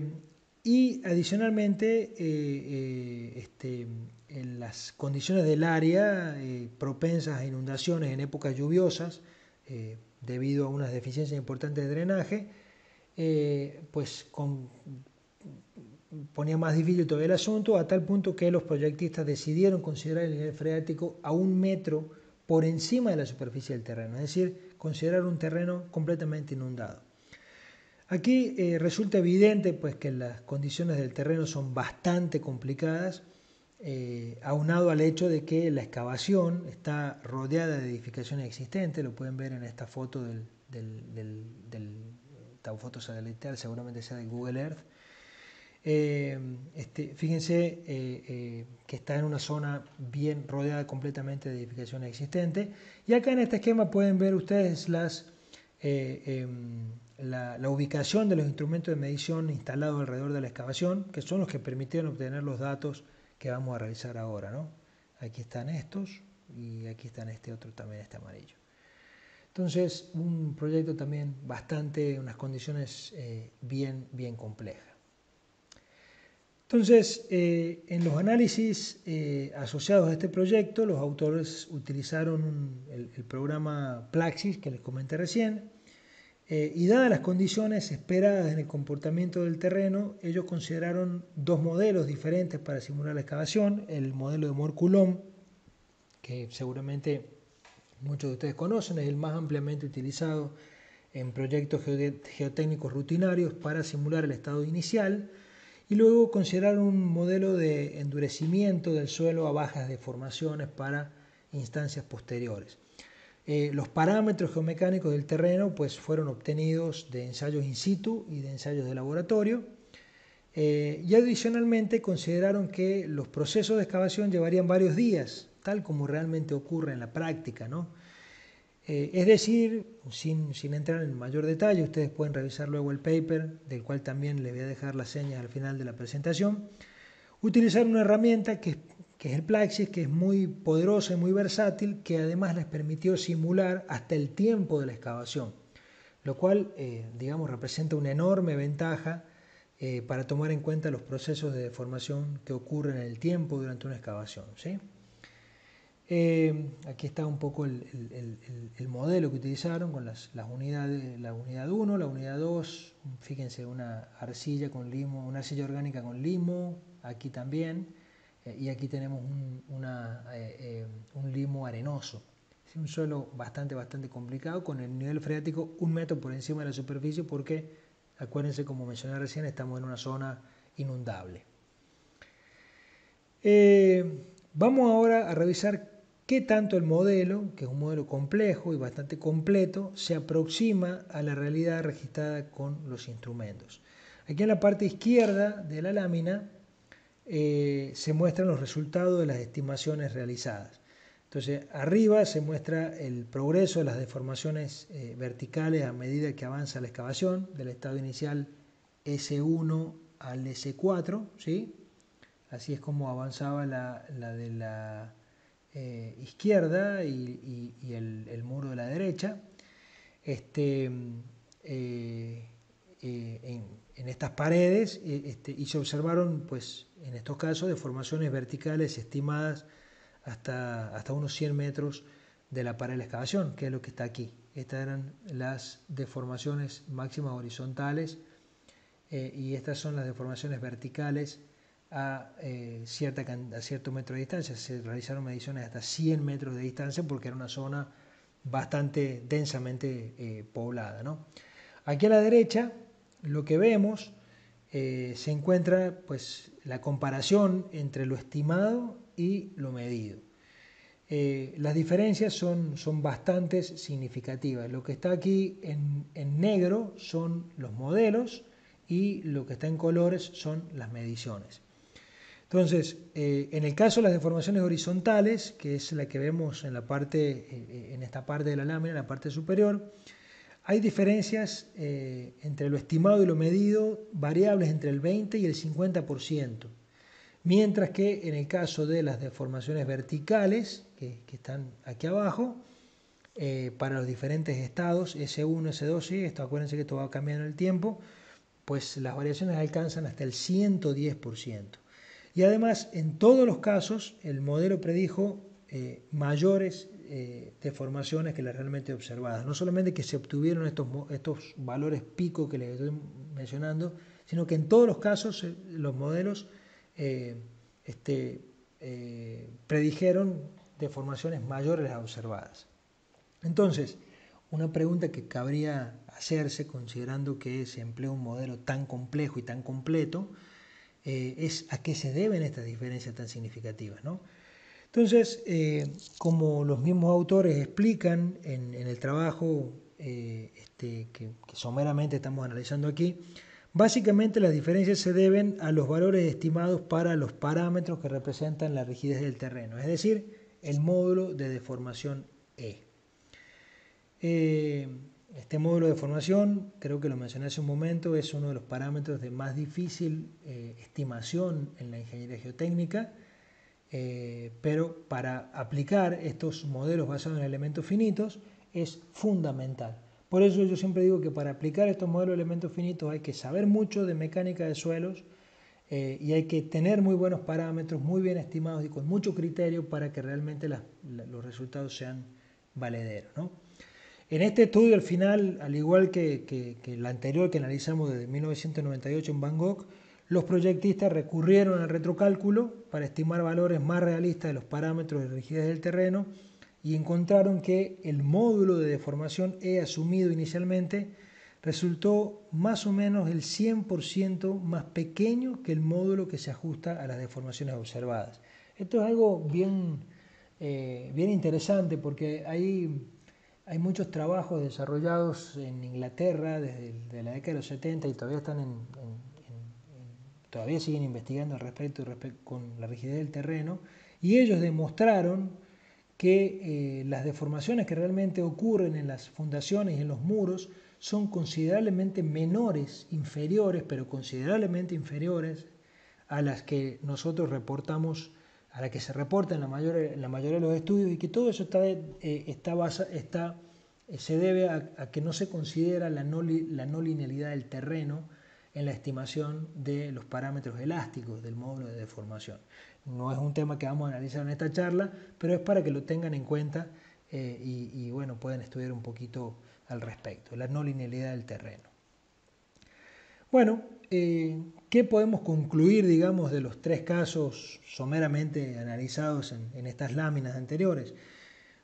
y adicionalmente, eh, eh, este, en las condiciones del área propensas a inundaciones en épocas lluviosas, debido a unas deficiencias importantes de drenaje, pues con ponía más difícil todavía el asunto, a tal punto que los proyectistas decidieron considerar el nivel freático a un metro por encima de la superficie del terreno, es decir, considerar un terreno completamente inundado. Aquí eh, resulta evidente pues, que las condiciones del terreno son bastante complicadas, eh, aunado al hecho de que la excavación está rodeada de edificaciones existentes, lo pueden ver en esta foto del, del, eh, foto satelital, seguramente sea de Google Earth, eh, este, fíjense eh, eh, que está en una zona bien rodeada completamente de edificaciones existentes. Y acá en este esquema pueden ver ustedes em, la, ubicación de los instrumentos de medición instalados alrededor de la excavación, que son los que permitieron obtener los datos que vamos a realizar ahora. Aquí están estos y aquí está este otro también, este amarillo. Entonces, un proyecto también bastante, unas condiciones bien, bien complejas. Entonces, eh, en los análisis eh, asociados a este proyecto, los autores utilizaron el, programa Plaxis, que les comenté recién, eh, y dadas las condiciones esperadas en el comportamiento del terreno, ellos consideraron dos modelos diferentes para simular la excavación, el modelo de Morculón, que seguramente muchos de ustedes conocen, es el más ampliamente utilizado en proyectos geotécnicos rutinarios para simular el estado inicial, y luego consideraron un modelo de endurecimiento del suelo a bajas deformaciones para instancias posteriores. Eh, los parámetros geomecánicos del terreno pues, fueron obtenidos de ensayos in situ y de ensayos de laboratorio eh, y adicionalmente consideraron que los procesos de excavación llevarían varios días, tal como realmente ocurre en la práctica, eh, es decir, sin, entrar en mayor detalle, ustedes pueden revisar luego el paper, del cual también le voy a dejar las señas al final de la presentación, utilizar una herramienta que, es el Plaxis, que es muy poderosa y muy versátil, que además les permitió simular hasta el tiempo de la excavación, lo cual, eh, digamos, representa una enorme ventaja eh, para tomar en cuenta los procesos de deformación que ocurren en el tiempo durante una excavación. Eh, aquí está un poco el, modelo que utilizaron con las, unidades, la unidad 1, la unidad 2, fíjense, una arcilla con limo, una arcilla orgánica con limo, aquí también, eh, y aquí tenemos un, eh, un limo arenoso. Es un suelo bastante, bastante complicado, con el nivel freático un metro por encima de la superficie, porque acuérdense, como mencioné recién, estamos en una zona inundable. vamos ahora a revisar qué tanto el modelo, que es un modelo complejo y bastante completo, se aproxima a la realidad registrada con los instrumentos. Aquí en la parte izquierda de la lámina eh, se muestran los resultados de las estimaciones realizadas. Entonces, arriba se muestra el progreso de las deformaciones eh, verticales a medida que avanza la excavación, del estado inicial S1 al S4, ¿sí? Así es como avanzaba la de la eh, izquierda y, el, muro de la derecha. Este, eh, eh, en, estas paredes este, y se observaron, pues, en estos casos, deformaciones verticales estimadas hasta, hasta unos 100 metros de la pared de la excavación, que es lo que está aquí. Estas eran las deformaciones máximas horizontales y estas son las deformaciones verticales a, eh, cierta, cierto metro de distancia. Se realizaron mediciones hasta 100 metros de distancia porque era una zona bastante densamente eh, poblada. Aquí a la derecha lo que vemos eh, se encuentra pues, la comparación entre lo estimado y lo medido. las diferencias son, son bastante significativas. Lo que está aquí en, negro son los modelos y lo que está en colores son las mediciones. Entonces, eh, en el caso de las deformaciones horizontales, que es la que vemos en, eh, esta parte de la lámina, en la parte superior, hay diferencias eh, entre lo estimado y lo medido, variables entre el 20 y el 50%, mientras que en el caso de las deformaciones verticales, que, están aquí abajo, para los diferentes estados, S1, S2 y esto, acuérdense que esto va cambiando el tiempo, pues las variaciones alcanzan hasta el 110%. Y además, en todos los casos, el modelo predijo eh, mayores eh, deformaciones que las realmente observadas. No solamente que se obtuvieron estos, valores pico que les estoy mencionando, sino que en todos los casos eh, los modelos este, predijeron deformaciones mayores a las observadas. Entonces, una pregunta que cabría hacerse, considerando que se emplea un modelo tan complejo y tan completo, eh, es a qué se deben estas diferencias tan significativas. ¿no? Entonces, eh, como los mismos autores explican en, el trabajo eh, este, que, que, someramente estamos analizando aquí, básicamente las diferencias se deben a los valores estimados para los parámetros que representan la rigidez del terreno, es decir, el módulo de deformación E. Este módulo de formación, creo que lo mencioné hace un momento, es uno de los parámetros de más difícil eh, estimación en la ingeniería geotécnica, eh, pero para aplicar estos modelos basados en elementos finitos es fundamental. Por eso yo siempre digo que para aplicar estos modelos de elementos finitos hay que saber mucho de mecánica de suelos eh, y hay que tener muy buenos parámetros, muy bien estimados y con mucho criterio para que realmente los resultados sean valederos. ¿no? En este estudio, al final, al igual que, que, el anterior que analizamos desde 1998 en Bangkok, los proyectistas recurrieron al retrocálculo para estimar valores más realistas de los parámetros de rigidez del terreno y encontraron que el módulo de deformación E asumido inicialmente resultó más o menos el 100% más pequeño que el módulo que se ajusta a las deformaciones observadas. Esto es algo bien, eh, bien interesante porque ahí hay muchos trabajos desarrollados en Inglaterra desde la década de los 70 y todavía están en, todavía siguen investigando al respecto, respecto con la rigidez del terreno y ellos demostraron que eh, las deformaciones que realmente ocurren en las fundaciones y en los muros son considerablemente menores, inferiores, pero considerablemente inferiores a las que nosotros reportamos a la que se reporta en la, mayor, la mayoría de los estudios y que todo eso está, eh, está, eh, se debe a, que no se considera la no, la no linealidad del terreno en la estimación de los parámetros elásticos del módulo de deformación. No es un tema que vamos a analizar en esta charla, pero es para que lo tengan en cuenta eh, y, puedan bueno, pueden estudiar un poquito al respecto, la no linealidad del terreno. Bueno, ¿Qué podemos concluir, digamos, de los tres casos someramente analizados en, estas láminas anteriores?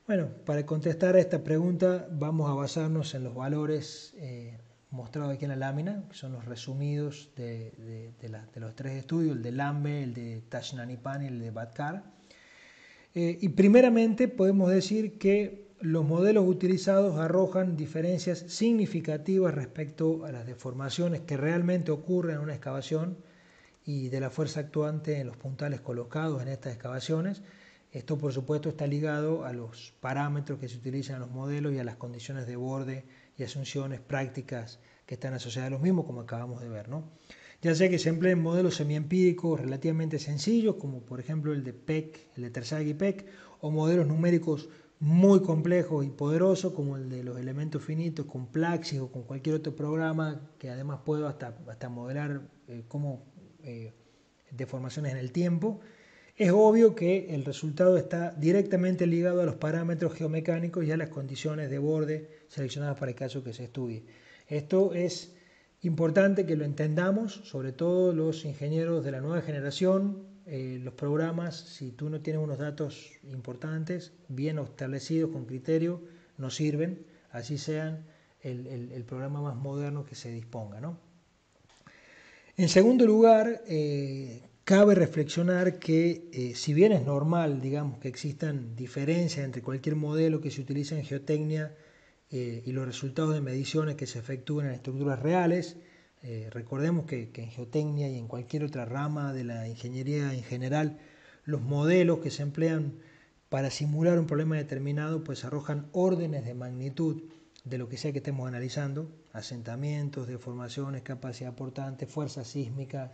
Bueno, para contestar a esta pregunta vamos a basarnos en los valores eh, mostrados aquí en la lámina, que son los resumidos de, los tres estudios, el de Lambe, el de Tashnanipan y el de Batkar. Eh, y primeramente podemos decir que los modelos utilizados arrojan diferencias significativas respecto a las deformaciones que realmente ocurren en una excavación y de la fuerza actuante en los puntales colocados en estas excavaciones. Esto, por supuesto, está ligado a los parámetros que se utilizan en los modelos y a las condiciones de borde y asunciones prácticas que están asociadas a los mismos, como acabamos de ver. ¿no? Ya sea que se empleen modelos semiempíricos relativamente sencillos, como por ejemplo el de PEC, el de Terzaghi-PEC, o modelos numéricos muy complejo y poderoso como el de los elementos finitos con Plaxis o con cualquier otro programa que además puedo hasta, modelar eh, como eh, deformaciones en el tiempo, es obvio que el resultado está directamente ligado a los parámetros geomecánicos y a las condiciones de borde seleccionadas para el caso que se estudie. Esto es importante que lo entendamos, sobre todo los ingenieros de la nueva generación, eh, los programas, si tú no tienes unos datos importantes, bien establecidos, con criterio, no sirven, así sean el, programa más moderno que se disponga. En segundo lugar, eh, cabe reflexionar que eh, si bien es normal, digamos, que existan diferencias entre cualquier modelo que se utiliza en geotecnia y los resultados de mediciones que se efectúan en estructuras reales, eh, recordemos que, en geotecnia y en cualquier otra rama de la ingeniería en general, los modelos que se emplean para simular un problema determinado pues arrojan órdenes de magnitud de lo que sea que estemos analizando, asentamientos, deformaciones, capacidad portante, fuerzas sísmicas,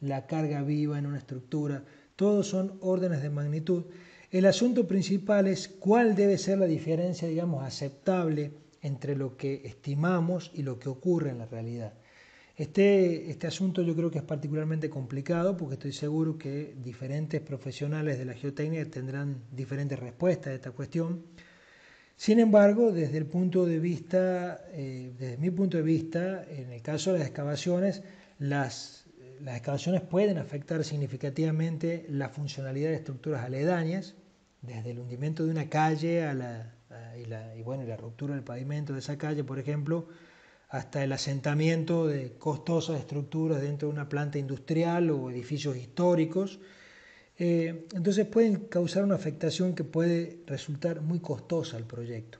la carga viva en una estructura, todos son órdenes de magnitud. El asunto principal es cuál debe ser la diferencia, digamos, aceptable entre lo que estimamos y lo que ocurre en la realidad. Este, este, asunto yo creo que es particularmente complicado porque estoy seguro que diferentes profesionales de la geotecnia tendrán diferentes respuestas a esta cuestión. Sin embargo, desde, el punto de vista, eh, desde mi punto de vista, en el caso de las excavaciones, las, excavaciones pueden afectar significativamente la funcionalidad de estructuras aledañas, desde el hundimiento de una calle y, la ruptura del pavimento de esa calle, por ejemplo, hasta el asentamiento de costosas estructuras dentro de una planta industrial o edificios históricos. Eh, entonces pueden causar una afectación que puede resultar muy costosa al proyecto.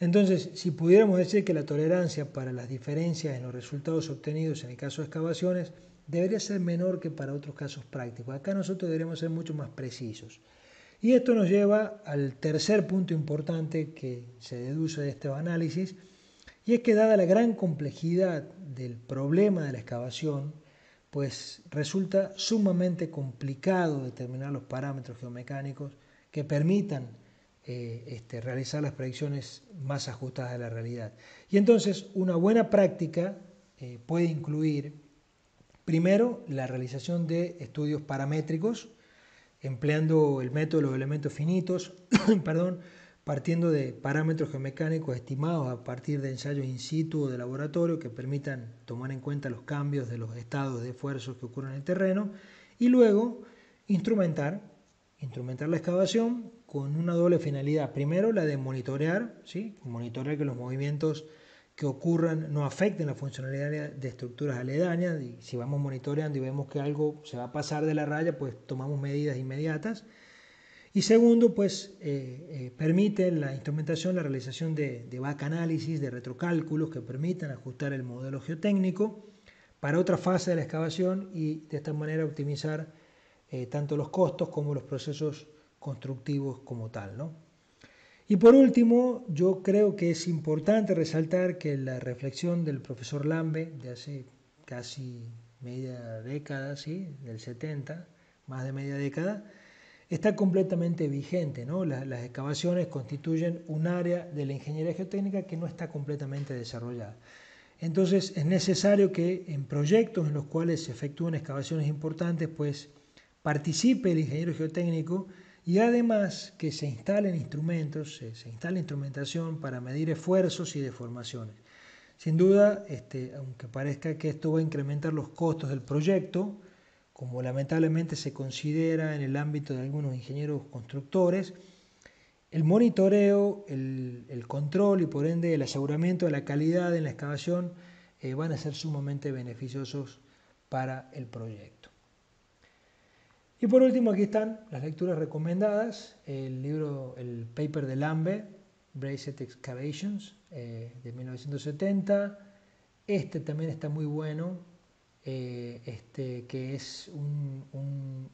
Entonces, si pudiéramos decir que la tolerancia para las diferencias en los resultados obtenidos en el caso de excavaciones debería ser menor que para otros casos prácticos. Acá nosotros deberíamos ser mucho más precisos. Y esto nos lleva al tercer punto importante que se deduce de este análisis, y es que dada la gran complejidad del problema de la excavación, pues resulta sumamente complicado determinar los parámetros geomecánicos que permitan eh, este, realizar las predicciones más ajustadas a la realidad. Y entonces una buena práctica eh, puede incluir primero la realización de estudios paramétricos, empleando el método de los elementos finitos, perdón, partiendo de parámetros geomecánicos estimados a partir de ensayos in situ o de laboratorio que permitan tomar en cuenta los cambios de los estados de esfuerzos que ocurren en el terreno y luego instrumentar, instrumentar la excavación con una doble finalidad. Primero, la de monitorear, ¿sí? monitorear que los movimientos que ocurran no afecten la funcionalidad de estructuras aledañas. Y si vamos monitoreando y vemos que algo se va a pasar de la raya, pues tomamos medidas inmediatas. Y segundo, pues eh, eh, la instrumentación, la realización de, back análisis, de retrocálculos que permitan ajustar el modelo geotécnico para otra fase de la excavación y de esta manera optimizar eh, tanto los costos como los procesos constructivos como tal. Y por último, yo creo que es importante resaltar que la reflexión del profesor Lambe de hace casi media década, ¿sí? del 70, más de media década, está completamente vigente. ¿no? Las, excavaciones constituyen un área de la ingeniería geotécnica que no está completamente desarrollada. Entonces es necesario que en proyectos en los cuales se efectúen excavaciones importantes, pues participe el ingeniero geotécnico y además que se instalen instrumentos, se, instale instrumentación para medir esfuerzos y deformaciones. Sin duda, este, aunque parezca que esto va a incrementar los costos del proyecto, como lamentablemente se considera en el ámbito de algunos ingenieros constructores, el monitoreo, el, control y por ende el aseguramiento de la calidad en la excavación eh, van a ser sumamente beneficiosos para el proyecto. Y por último, aquí están las lecturas recomendadas, el libro, el paper de Lambe, Braced Excavations, eh, de 1970. Este también está muy bueno, eh, este, que es un,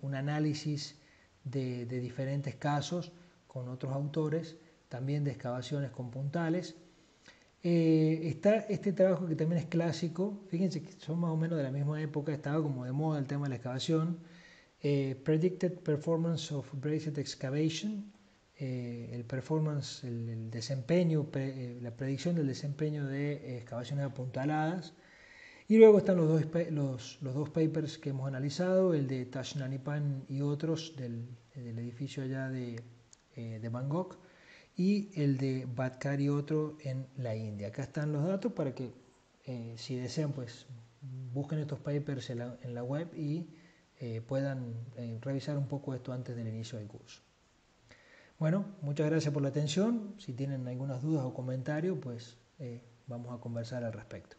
un, análisis de, diferentes casos con otros autores, también de excavaciones con puntales. Eh, está este trabajo que también es clásico, fíjense que son más o menos de la misma época, estaba como de moda el tema de la excavación, eh, Predicted Performance of Braced Excavation, el performance, el, desempeño, la predicción del desempeño de excavaciones apuntaladas, y luego están los dos, los, dos papers que hemos analizado, el de Pan y otros del, edificio allá de, Bangkok eh, y el de Bhatkar y otro en la India. Acá están los datos para que eh, si desean pues busquen estos papers en la, web y eh, puedan revisar un poco esto antes del inicio del curso. Bueno, muchas gracias por la atención. Si tienen algunas dudas o comentarios, pues vamos a conversar al respecto.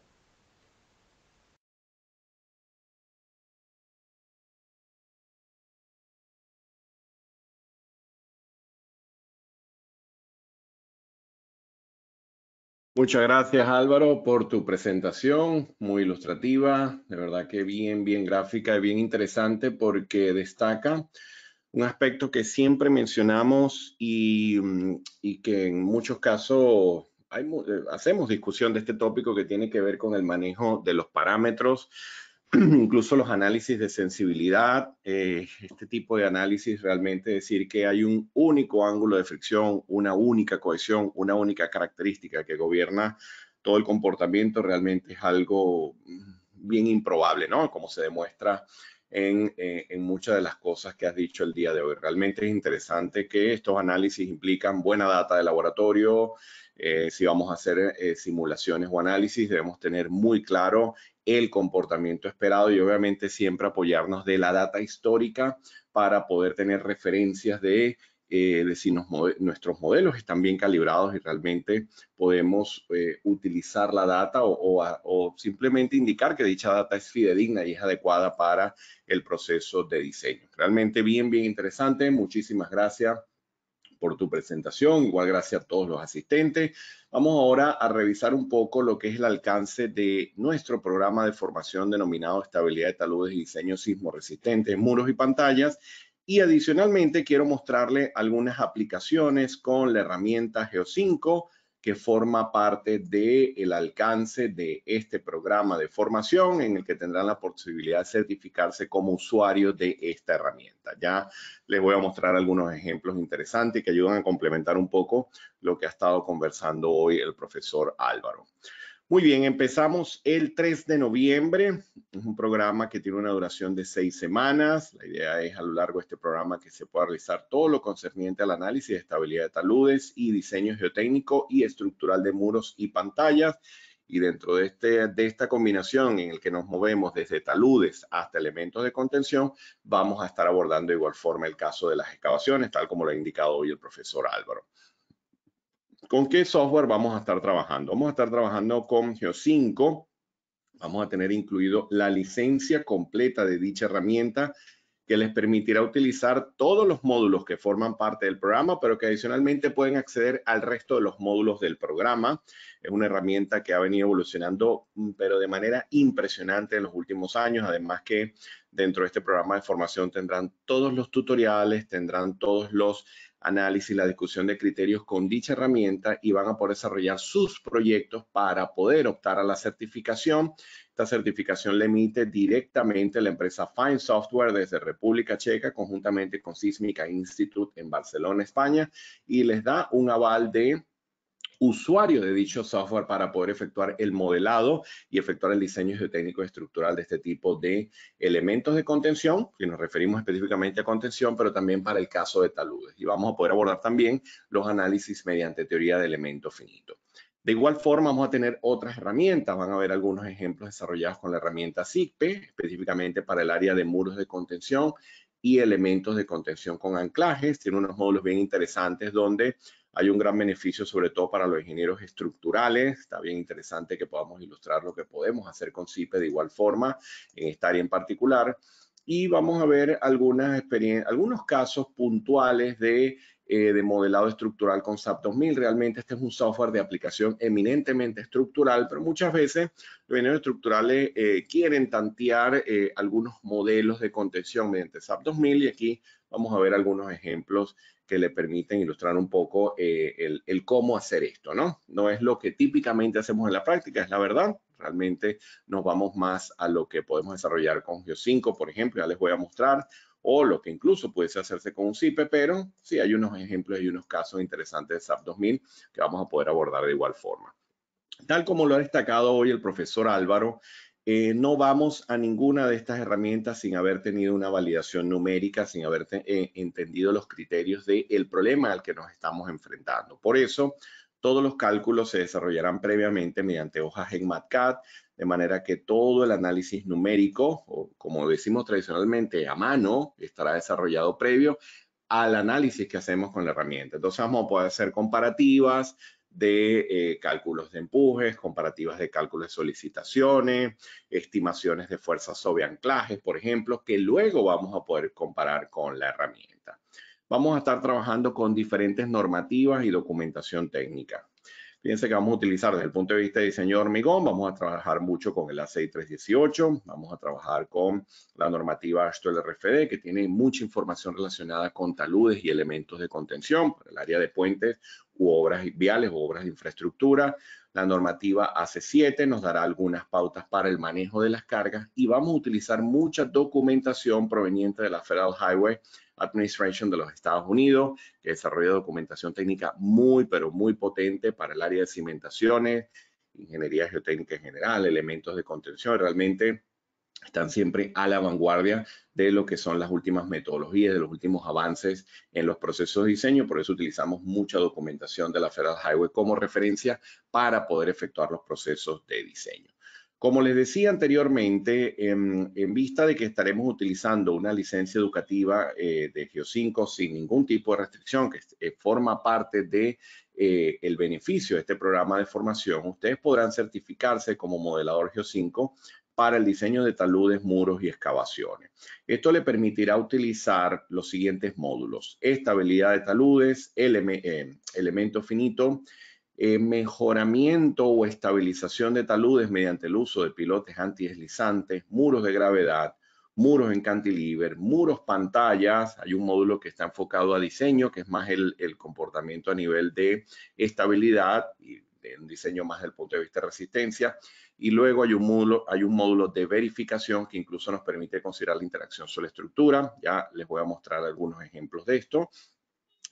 Muchas gracias Álvaro por tu presentación, muy ilustrativa, de verdad que bien, bien gráfica y bien interesante porque destaca un aspecto que siempre mencionamos y, mm, que en muchos casos eh, hacemos discusión de este tópico que tiene que ver con el manejo de los parámetros incluso los análisis de sensibilidad, eh, este tipo de análisis realmente decir que hay un único ángulo de fricción, una única cohesión, una única característica que gobierna todo el comportamiento realmente es algo mm, bien improbable, ¿no? Como se demuestra eh, en, muchas de las cosas que has dicho el día de hoy. Realmente es interesante que estos análisis implican buena data de laboratorio. Eh, si vamos a hacer eh, simulaciones o análisis, debemos tener muy claro el comportamiento esperado y obviamente siempre apoyarnos de la data histórica para poder tener referencias de eh, de nuestros modelos están bien calibrados y realmente podemos eh, utilizar la data o, simplemente indicar que dicha data es fidedigna y es adecuada para el proceso de diseño. Realmente bien, bien interesante. Muchísimas gracias por tu presentación. Igual gracias a todos los asistentes. Vamos ahora a revisar un poco lo que es el alcance de nuestro programa de formación denominado Estabilidad de Taludes y Diseño Sismo Resistente, Muros y Pantallas y adicionalmente quiero mostrarle algunas aplicaciones con la herramienta Geo5 que forma parte del el alcance de este programa de formación en el que tendrán la posibilidad de certificarse como usuarios de esta herramienta. Ya les voy a mostrar algunos ejemplos interesantes que ayudan a complementar un poco lo que ha estado conversando hoy el profesor Álvaro. Muy bien, empezamos el 3 de noviembre. Es un programa que tiene una duración de seis semanas. La idea es a lo largo de este programa que se pueda realizar todo lo concerniente al análisis de estabilidad de taludes y diseño geotécnico y estructural de muros y pantallas. Y dentro de, este, de esta combinación en el que nos movemos desde taludes hasta elementos de contención, vamos a estar abordando de igual forma el caso de las excavaciones, tal como lo ha indicado hoy el profesor Álvaro. ¿Con qué software vamos a estar trabajando? Vamos a estar trabajando con Geo5. Vamos a tener incluido la licencia completa de dicha herramienta que les permitirá utilizar todos los módulos que forman parte del programa, pero que adicionalmente pueden acceder al resto de los módulos del programa. Es una herramienta que ha venido evolucionando, mm, pero de manera impresionante en los últimos años. Además que dentro de este programa de formación tendrán todos los tutoriales, tendrán todos los análisis, la discusión de criterios con dicha herramienta y van a poder desarrollar sus proyectos para poder optar a la certificación. Esta certificación le emite directamente la empresa Fine Software desde República Checa, conjuntamente con Sísmica Institute en Barcelona, España, y les da un aval de usuario de dicho software para poder efectuar el modelado y efectuar el diseño geotécnico estructural de este tipo de elementos de contención, que nos referimos específicamente a contención, pero también para el caso de taludes. Y vamos a poder abordar también los análisis mediante teoría de elementos finitos. De igual forma, vamos a tener otras herramientas. Van a ver algunos ejemplos desarrollados con la herramienta SIGPE, específicamente para el área de muros de contención y elementos de contención con anclajes. Tiene unos módulos bien interesantes donde hay un gran beneficio sobre todo para los ingenieros estructurales. Está bien interesante que podamos ilustrar lo que podemos hacer con CIPE de igual forma en esta área en particular. Y vamos a ver algunos casos puntuales de, eh, modelado estructural con SAP 2000. Realmente este es un software de aplicación eminentemente estructural, pero muchas veces los ingenieros estructurales eh, quieren tantear eh, algunos modelos de contención mediante SAP 2000 y aquí vamos a ver algunos ejemplos que le permiten ilustrar un poco eh, el, cómo hacer esto, ¿no? No es lo que típicamente hacemos en la práctica, es la verdad. Realmente nos vamos más a lo que podemos desarrollar con Geo5, por ejemplo, ya les voy a mostrar, o lo que incluso puede hacerse con un CIPE, pero sí hay unos ejemplos y unos casos interesantes de SAP 2000 que vamos a poder abordar de igual forma. Tal como lo ha destacado hoy el profesor Álvaro, eh, no vamos a ninguna de estas herramientas sin haber tenido una validación numérica, sin haber eh, entendido los criterios del problema al que nos estamos enfrentando. Por eso, todos los cálculos se desarrollarán previamente mediante hojas en MATCAD, de manera que todo el análisis numérico, o como decimos tradicionalmente a mano, estará desarrollado previo al análisis que hacemos con la herramienta. Entonces vamos a poder hacer comparativas, de eh, cálculos de empujes, comparativas de cálculos de solicitaciones, estimaciones de fuerzas sobre anclajes, por ejemplo, que luego vamos a poder comparar con la herramienta. Vamos a estar trabajando con diferentes normativas y documentación técnica. Fíjense que vamos a utilizar desde el punto de vista de diseño de hormigón, vamos a trabajar mucho con el ACI 318, vamos a trabajar con la normativa ASTOL RFD, que tiene mucha información relacionada con taludes y elementos de contención para el área de puentes u obras viales u obras de infraestructura. La normativa AC7 nos dará algunas pautas para el manejo de las cargas y vamos a utilizar mucha documentación proveniente de la Federal Highway Administration de los Estados Unidos, que desarrolla documentación técnica muy, pero muy potente para el área de cimentaciones, ingeniería geotécnica en general, elementos de contención. Realmente están siempre a la vanguardia de lo que son las últimas metodologías, de los últimos avances en los procesos de diseño. Por eso utilizamos mucha documentación de la Federal Highway como referencia para poder efectuar los procesos de diseño. Como les decía anteriormente, en, vista de que estaremos utilizando una licencia educativa eh, de GEO5 sin ningún tipo de restricción, que eh, forma parte de eh, el beneficio de este programa de formación, ustedes podrán certificarse como modelador GEO5 para el diseño de taludes, muros y excavaciones. Esto le permitirá utilizar los siguientes módulos. Estabilidad de taludes, Elemento Finito... finito. Eh, mejoramiento o estabilización de taludes mediante el uso de pilotes antideslizantes, muros de gravedad, muros en cantilever, muros pantallas. Hay un módulo que está enfocado a diseño, que es más el, comportamiento a nivel de estabilidad y de un diseño más del punto de vista de resistencia. Y luego hay un módulo, hay un módulo de verificación que incluso nos permite considerar la interacción sobre estructura. Ya les voy a mostrar algunos ejemplos de esto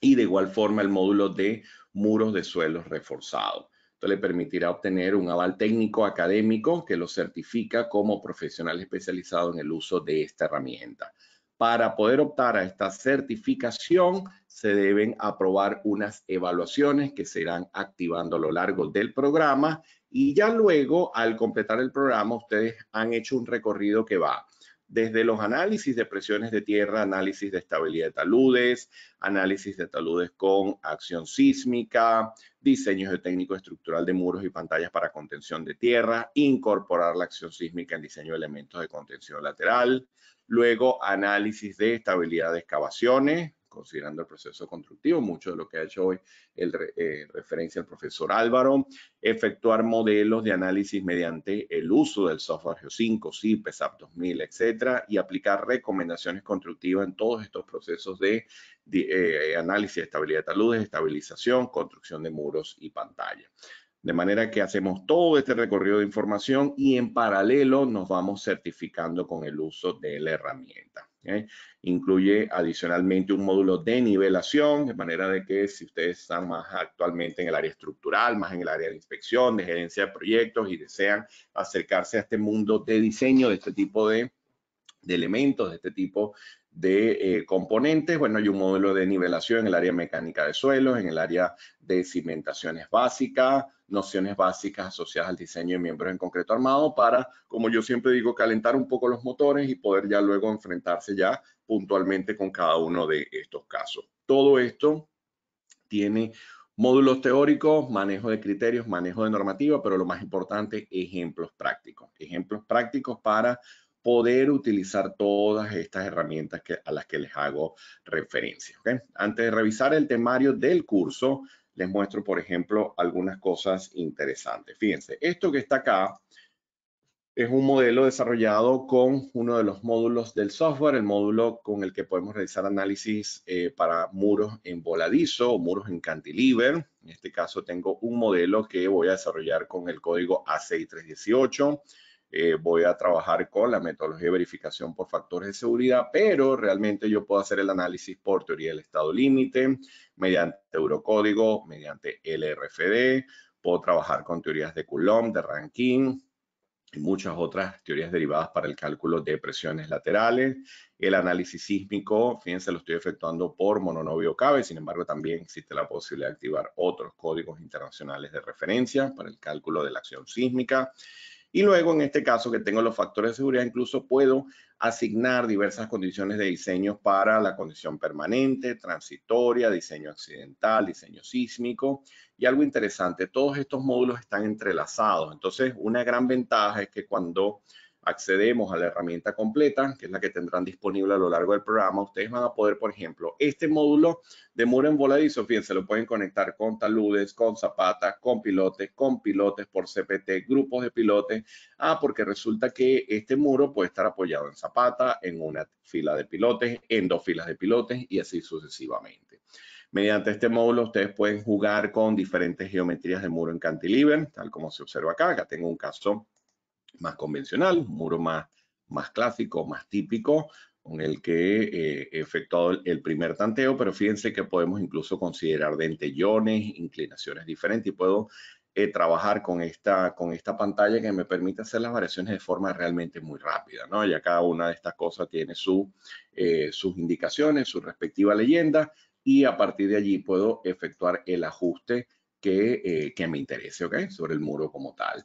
y de igual forma el módulo de muros de suelos reforzados. Esto le permitirá obtener un aval técnico académico que lo certifica como profesional especializado en el uso de esta herramienta. Para poder optar a esta certificación, se deben aprobar unas evaluaciones que se irán activando a lo largo del programa y ya luego, al completar el programa, ustedes han hecho un recorrido que va desde los análisis de presiones de tierra, análisis de estabilidad de taludes, análisis de taludes con acción sísmica, diseños de técnico estructural de muros y pantallas para contención de tierra, incorporar la acción sísmica en diseño de elementos de contención lateral, luego análisis de estabilidad de excavaciones, considerando el proceso constructivo, mucho de lo que ha hecho hoy el, eh, referencia al profesor Álvaro, efectuar modelos de análisis mediante el uso del software Geo5, CIPESAP 2000, etcétera, y aplicar recomendaciones constructivas en todos estos procesos de, eh, análisis de estabilidad de taludes, estabilización, construcción de muros y pantalla. De manera que hacemos todo este recorrido de información y en paralelo nos vamos certificando con el uso de la herramienta. Incluye adicionalmente un módulo de nivelación, de manera de que si ustedes están más actualmente en el área estructural, más en el área de inspección, de gerencia de proyectos y desean acercarse a este mundo de diseño de este tipo de, de elementos, de este tipo de eh, componentes. Bueno, hay un módulo de nivelación en el área mecánica de suelos, en el área de cimentaciones básicas, nociones básicas asociadas al diseño de miembros en concreto armado para, como yo siempre digo, calentar un poco los motores y poder ya luego enfrentarse ya puntualmente con cada uno de estos casos. Todo esto tiene módulos teóricos, manejo de criterios, manejo de normativa, pero lo más importante, ejemplos prácticos. Ejemplos prácticos para poder utilizar todas estas herramientas que, a las que les hago referencia. Antes de revisar el temario del curso, les muestro, por ejemplo, algunas cosas interesantes. Fíjense, esto que está acá es un modelo desarrollado con uno de los módulos del software, el módulo con el que podemos realizar análisis eh, para muros en voladizo o muros en cantilever. En este caso tengo un modelo que voy a desarrollar con el código A6318 eh, voy a trabajar con la metodología de verificación por factores de seguridad, pero realmente yo puedo hacer el análisis por teoría del estado límite, mediante eurocódigo, mediante LRFD, puedo trabajar con teorías de Coulomb, de Rankine, y muchas otras teorías derivadas para el cálculo de presiones laterales. El análisis sísmico, fíjense, lo estoy efectuando por mononovio CABE, sin embargo, también existe la posibilidad de activar otros códigos internacionales de referencia para el cálculo de la acción sísmica. Y luego, en este caso, que tengo los factores de seguridad, incluso puedo asignar diversas condiciones de diseño para la condición permanente, transitoria, diseño accidental, diseño sísmico. Y algo interesante, todos estos módulos están entrelazados. Entonces, una gran ventaja es que cuando accedemos a la herramienta completa, que es la que tendrán disponible a lo largo del programa, ustedes van a poder, por ejemplo, este módulo de muro en voladizo, fíjense, lo pueden conectar con taludes, con zapatas, con pilotes, con pilotes por CPT, grupos de pilotes. Ah, porque resulta que este muro puede estar apoyado en zapata, en una fila de pilotes, en dos filas de pilotes y así sucesivamente. Mediante este módulo ustedes pueden jugar con diferentes geometrías de muro en cantilever, tal como se observa acá. Acá tengo un caso más convencional, un muro más, más clásico, más típico, con el que eh, he efectuado el, primer tanteo, pero fíjense que podemos incluso considerar dentellones, inclinaciones diferentes y puedo eh, trabajar con esta, con esta pantalla que me permite hacer las variaciones de forma realmente muy rápida, ¿no? Ya cada una de estas cosas tiene su, eh, sus indicaciones, su respectiva leyenda y a partir de allí puedo efectuar el ajuste que, que me interese, ¿ok? Sobre el muro como tal.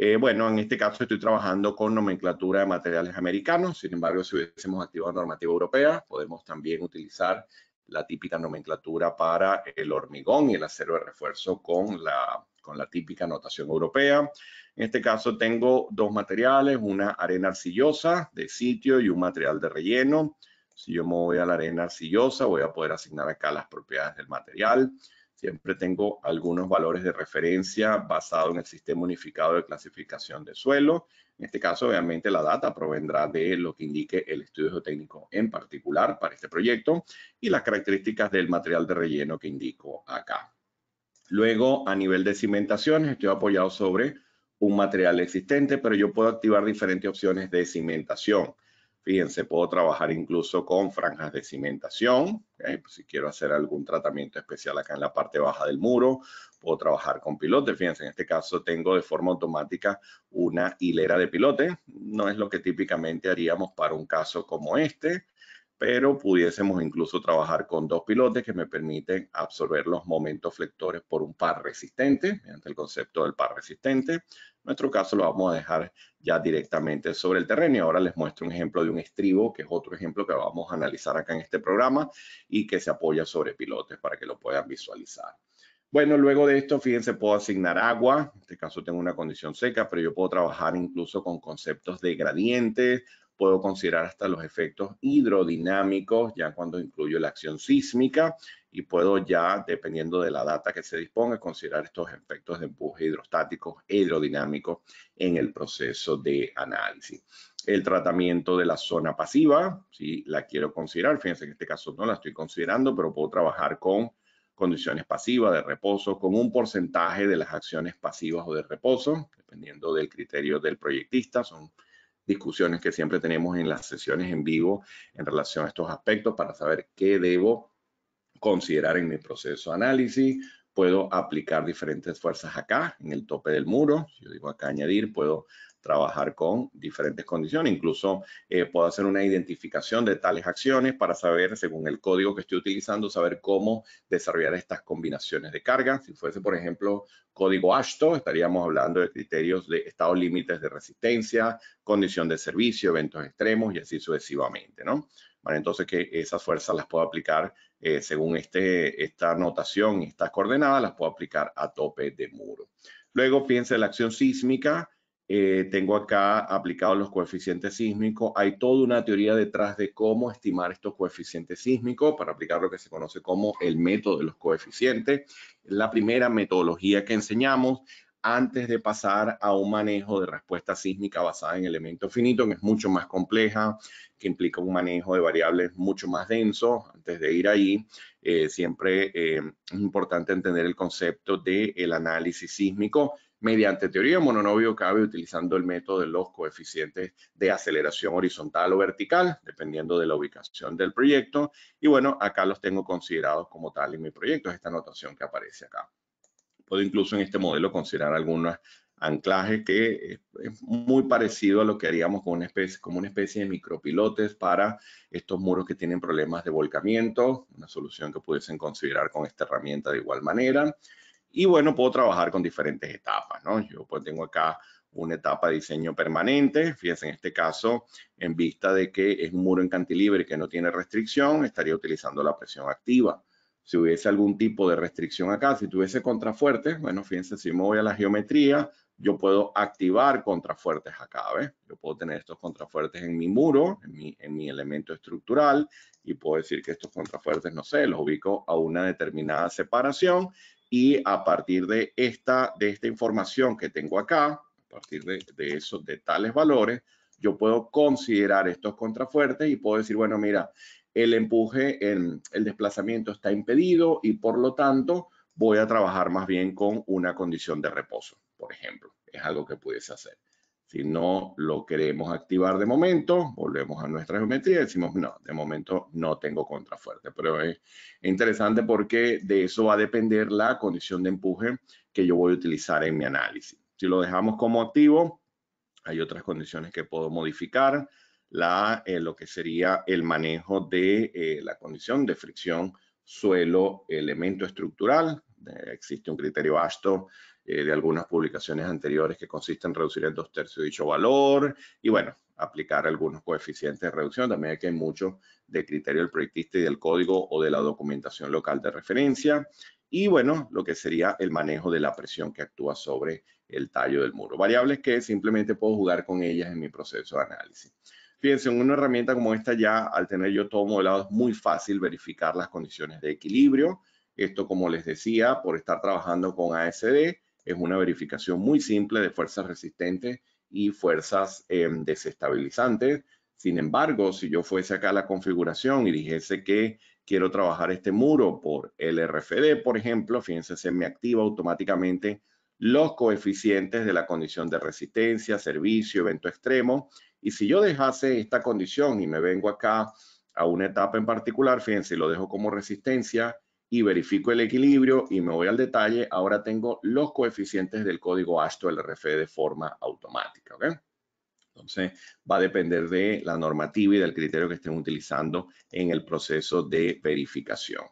Eh, bueno, en este caso estoy trabajando con nomenclatura de materiales americanos, sin embargo, si hubiésemos activado normativa europea, podemos también utilizar la típica nomenclatura para el hormigón y el acero de refuerzo con la, con la típica notación europea. En este caso tengo dos materiales, una arena arcillosa de sitio y un material de relleno. Si yo me voy a la arena arcillosa, voy a poder asignar acá las propiedades del material. Siempre tengo algunos valores de referencia basado en el sistema unificado de clasificación de suelo. En este caso, obviamente, la data provendrá de lo que indique el estudio geotécnico en particular para este proyecto y las características del material de relleno que indico acá. Luego, a nivel de cimentación, estoy apoyado sobre un material existente, pero yo puedo activar diferentes opciones de cimentación. Fíjense, puedo trabajar incluso con franjas de cimentación, pues, si quiero hacer algún tratamiento especial acá en la parte baja del muro, puedo trabajar con pilotes. Fíjense, en este caso tengo de forma automática una hilera de pilotes. No es lo que típicamente haríamos para un caso como este pero pudiésemos incluso trabajar con dos pilotes que me permiten absorber los momentos flectores por un par resistente, mediante el concepto del par resistente. En nuestro caso lo vamos a dejar ya directamente sobre el terreno y ahora les muestro un ejemplo de un estribo, que es otro ejemplo que vamos a analizar acá en este programa y que se apoya sobre pilotes para que lo puedan visualizar. Bueno, luego de esto, fíjense, puedo asignar agua. En este caso tengo una condición seca, pero yo puedo trabajar incluso con conceptos de gradientes puedo considerar hasta los efectos hidrodinámicos, ya cuando incluyo la acción sísmica, y puedo ya, dependiendo de la data que se disponga, considerar estos efectos de empuje hidrostáticos e hidrodinámicos en el proceso de análisis. El tratamiento de la zona pasiva, si la quiero considerar, fíjense en este caso no la estoy considerando, pero puedo trabajar con condiciones pasivas de reposo con un porcentaje de las acciones pasivas o de reposo, dependiendo del criterio del proyectista, son discusiones que siempre tenemos en las sesiones en vivo en relación a estos aspectos para saber qué debo considerar en mi proceso análisis. Puedo aplicar diferentes fuerzas acá, en el tope del muro. Yo digo acá añadir, puedo trabajar con diferentes condiciones. Incluso eh, puedo hacer una identificación de tales acciones para saber, según el código que estoy utilizando, saber cómo desarrollar estas combinaciones de carga. Si fuese, por ejemplo, código ASHTO, estaríamos hablando de criterios de estados límites de resistencia, condición de servicio, eventos extremos y así sucesivamente, ¿no? entonces que esas fuerzas las puedo aplicar eh, según este, esta notación, estas coordenadas, las puedo aplicar a tope de muro. Luego fíjense en la acción sísmica, eh, tengo acá aplicados los coeficientes sísmicos. Hay toda una teoría detrás de cómo estimar estos coeficientes sísmicos para aplicar lo que se conoce como el método de los coeficientes. La primera metodología que enseñamos antes de pasar a un manejo de respuesta sísmica basada en elementos finitos, que es mucho más compleja, que implica un manejo de variables mucho más denso. Antes de ir ahí, eh, siempre eh, es importante entender el concepto del análisis sísmico mediante teoría mononovio cabe utilizando el método de los coeficientes de aceleración horizontal o vertical, dependiendo de la ubicación del proyecto. Y bueno, acá los tengo considerados como tal en mi proyecto, es esta notación que aparece acá. Puedo incluso en este modelo considerar algunos anclajes que es muy parecido a lo que haríamos con una especie, como una especie de micropilotes para estos muros que tienen problemas de volcamiento, una solución que pudiesen considerar con esta herramienta de igual manera. Y bueno, puedo trabajar con diferentes etapas, ¿no? Yo pues, tengo acá una etapa de diseño permanente. Fíjense, en este caso, en vista de que es un muro en y que no tiene restricción, estaría utilizando la presión activa. Si hubiese algún tipo de restricción acá, si tuviese contrafuertes, bueno, fíjense, si me voy a la geometría, yo puedo activar contrafuertes acá, ¿ves? Yo puedo tener estos contrafuertes en mi muro, en mi, en mi elemento estructural, y puedo decir que estos contrafuertes, no sé, los ubico a una determinada separación y a partir de esta, de esta información que tengo acá, a partir de, esos, de tales valores, yo puedo considerar estos contrafuertes y puedo decir, bueno, mira, el empuje, el desplazamiento está impedido y por lo tanto voy a trabajar más bien con una condición de reposo, por ejemplo. Es algo que pudiese hacer. Si no lo queremos activar de momento, volvemos a nuestra geometría y decimos, no, de momento no tengo contrafuerte. Pero es interesante porque de eso va a depender la condición de empuje que yo voy a utilizar en mi análisis. Si lo dejamos como activo, hay otras condiciones que puedo modificar. La, eh, lo que sería el manejo de eh, la condición de fricción suelo elemento estructural. Eh, existe un criterio ASTO eh, de algunas publicaciones anteriores que consisten en reducir el dos tercios de dicho valor y bueno, aplicar algunos coeficientes de reducción. También hay que mucho de criterio del proyectista y del código o de la documentación local de referencia y bueno, lo que sería el manejo de la presión que actúa sobre el tallo del muro. Variables que simplemente puedo jugar con ellas en mi proceso de análisis. Fíjense, en una herramienta como esta ya, al tener yo todo modelado, es muy fácil verificar las condiciones de equilibrio. Esto, como les decía, por estar trabajando con ASD, es una verificación muy simple de fuerzas resistentes y fuerzas eh, desestabilizantes. Sin embargo, si yo fuese acá a la configuración y dijese que quiero trabajar este muro por el RFD por ejemplo, fíjense, se me activa automáticamente los coeficientes de la condición de resistencia, servicio, evento extremo. Y si yo dejase esta condición y me vengo acá a una etapa en particular, fíjense, lo dejo como resistencia y verifico el equilibrio y me voy al detalle, ahora tengo los coeficientes del código ASTO LRF de forma automática. Entonces, va a depender de la normativa y del criterio que estén utilizando en el proceso de verificación.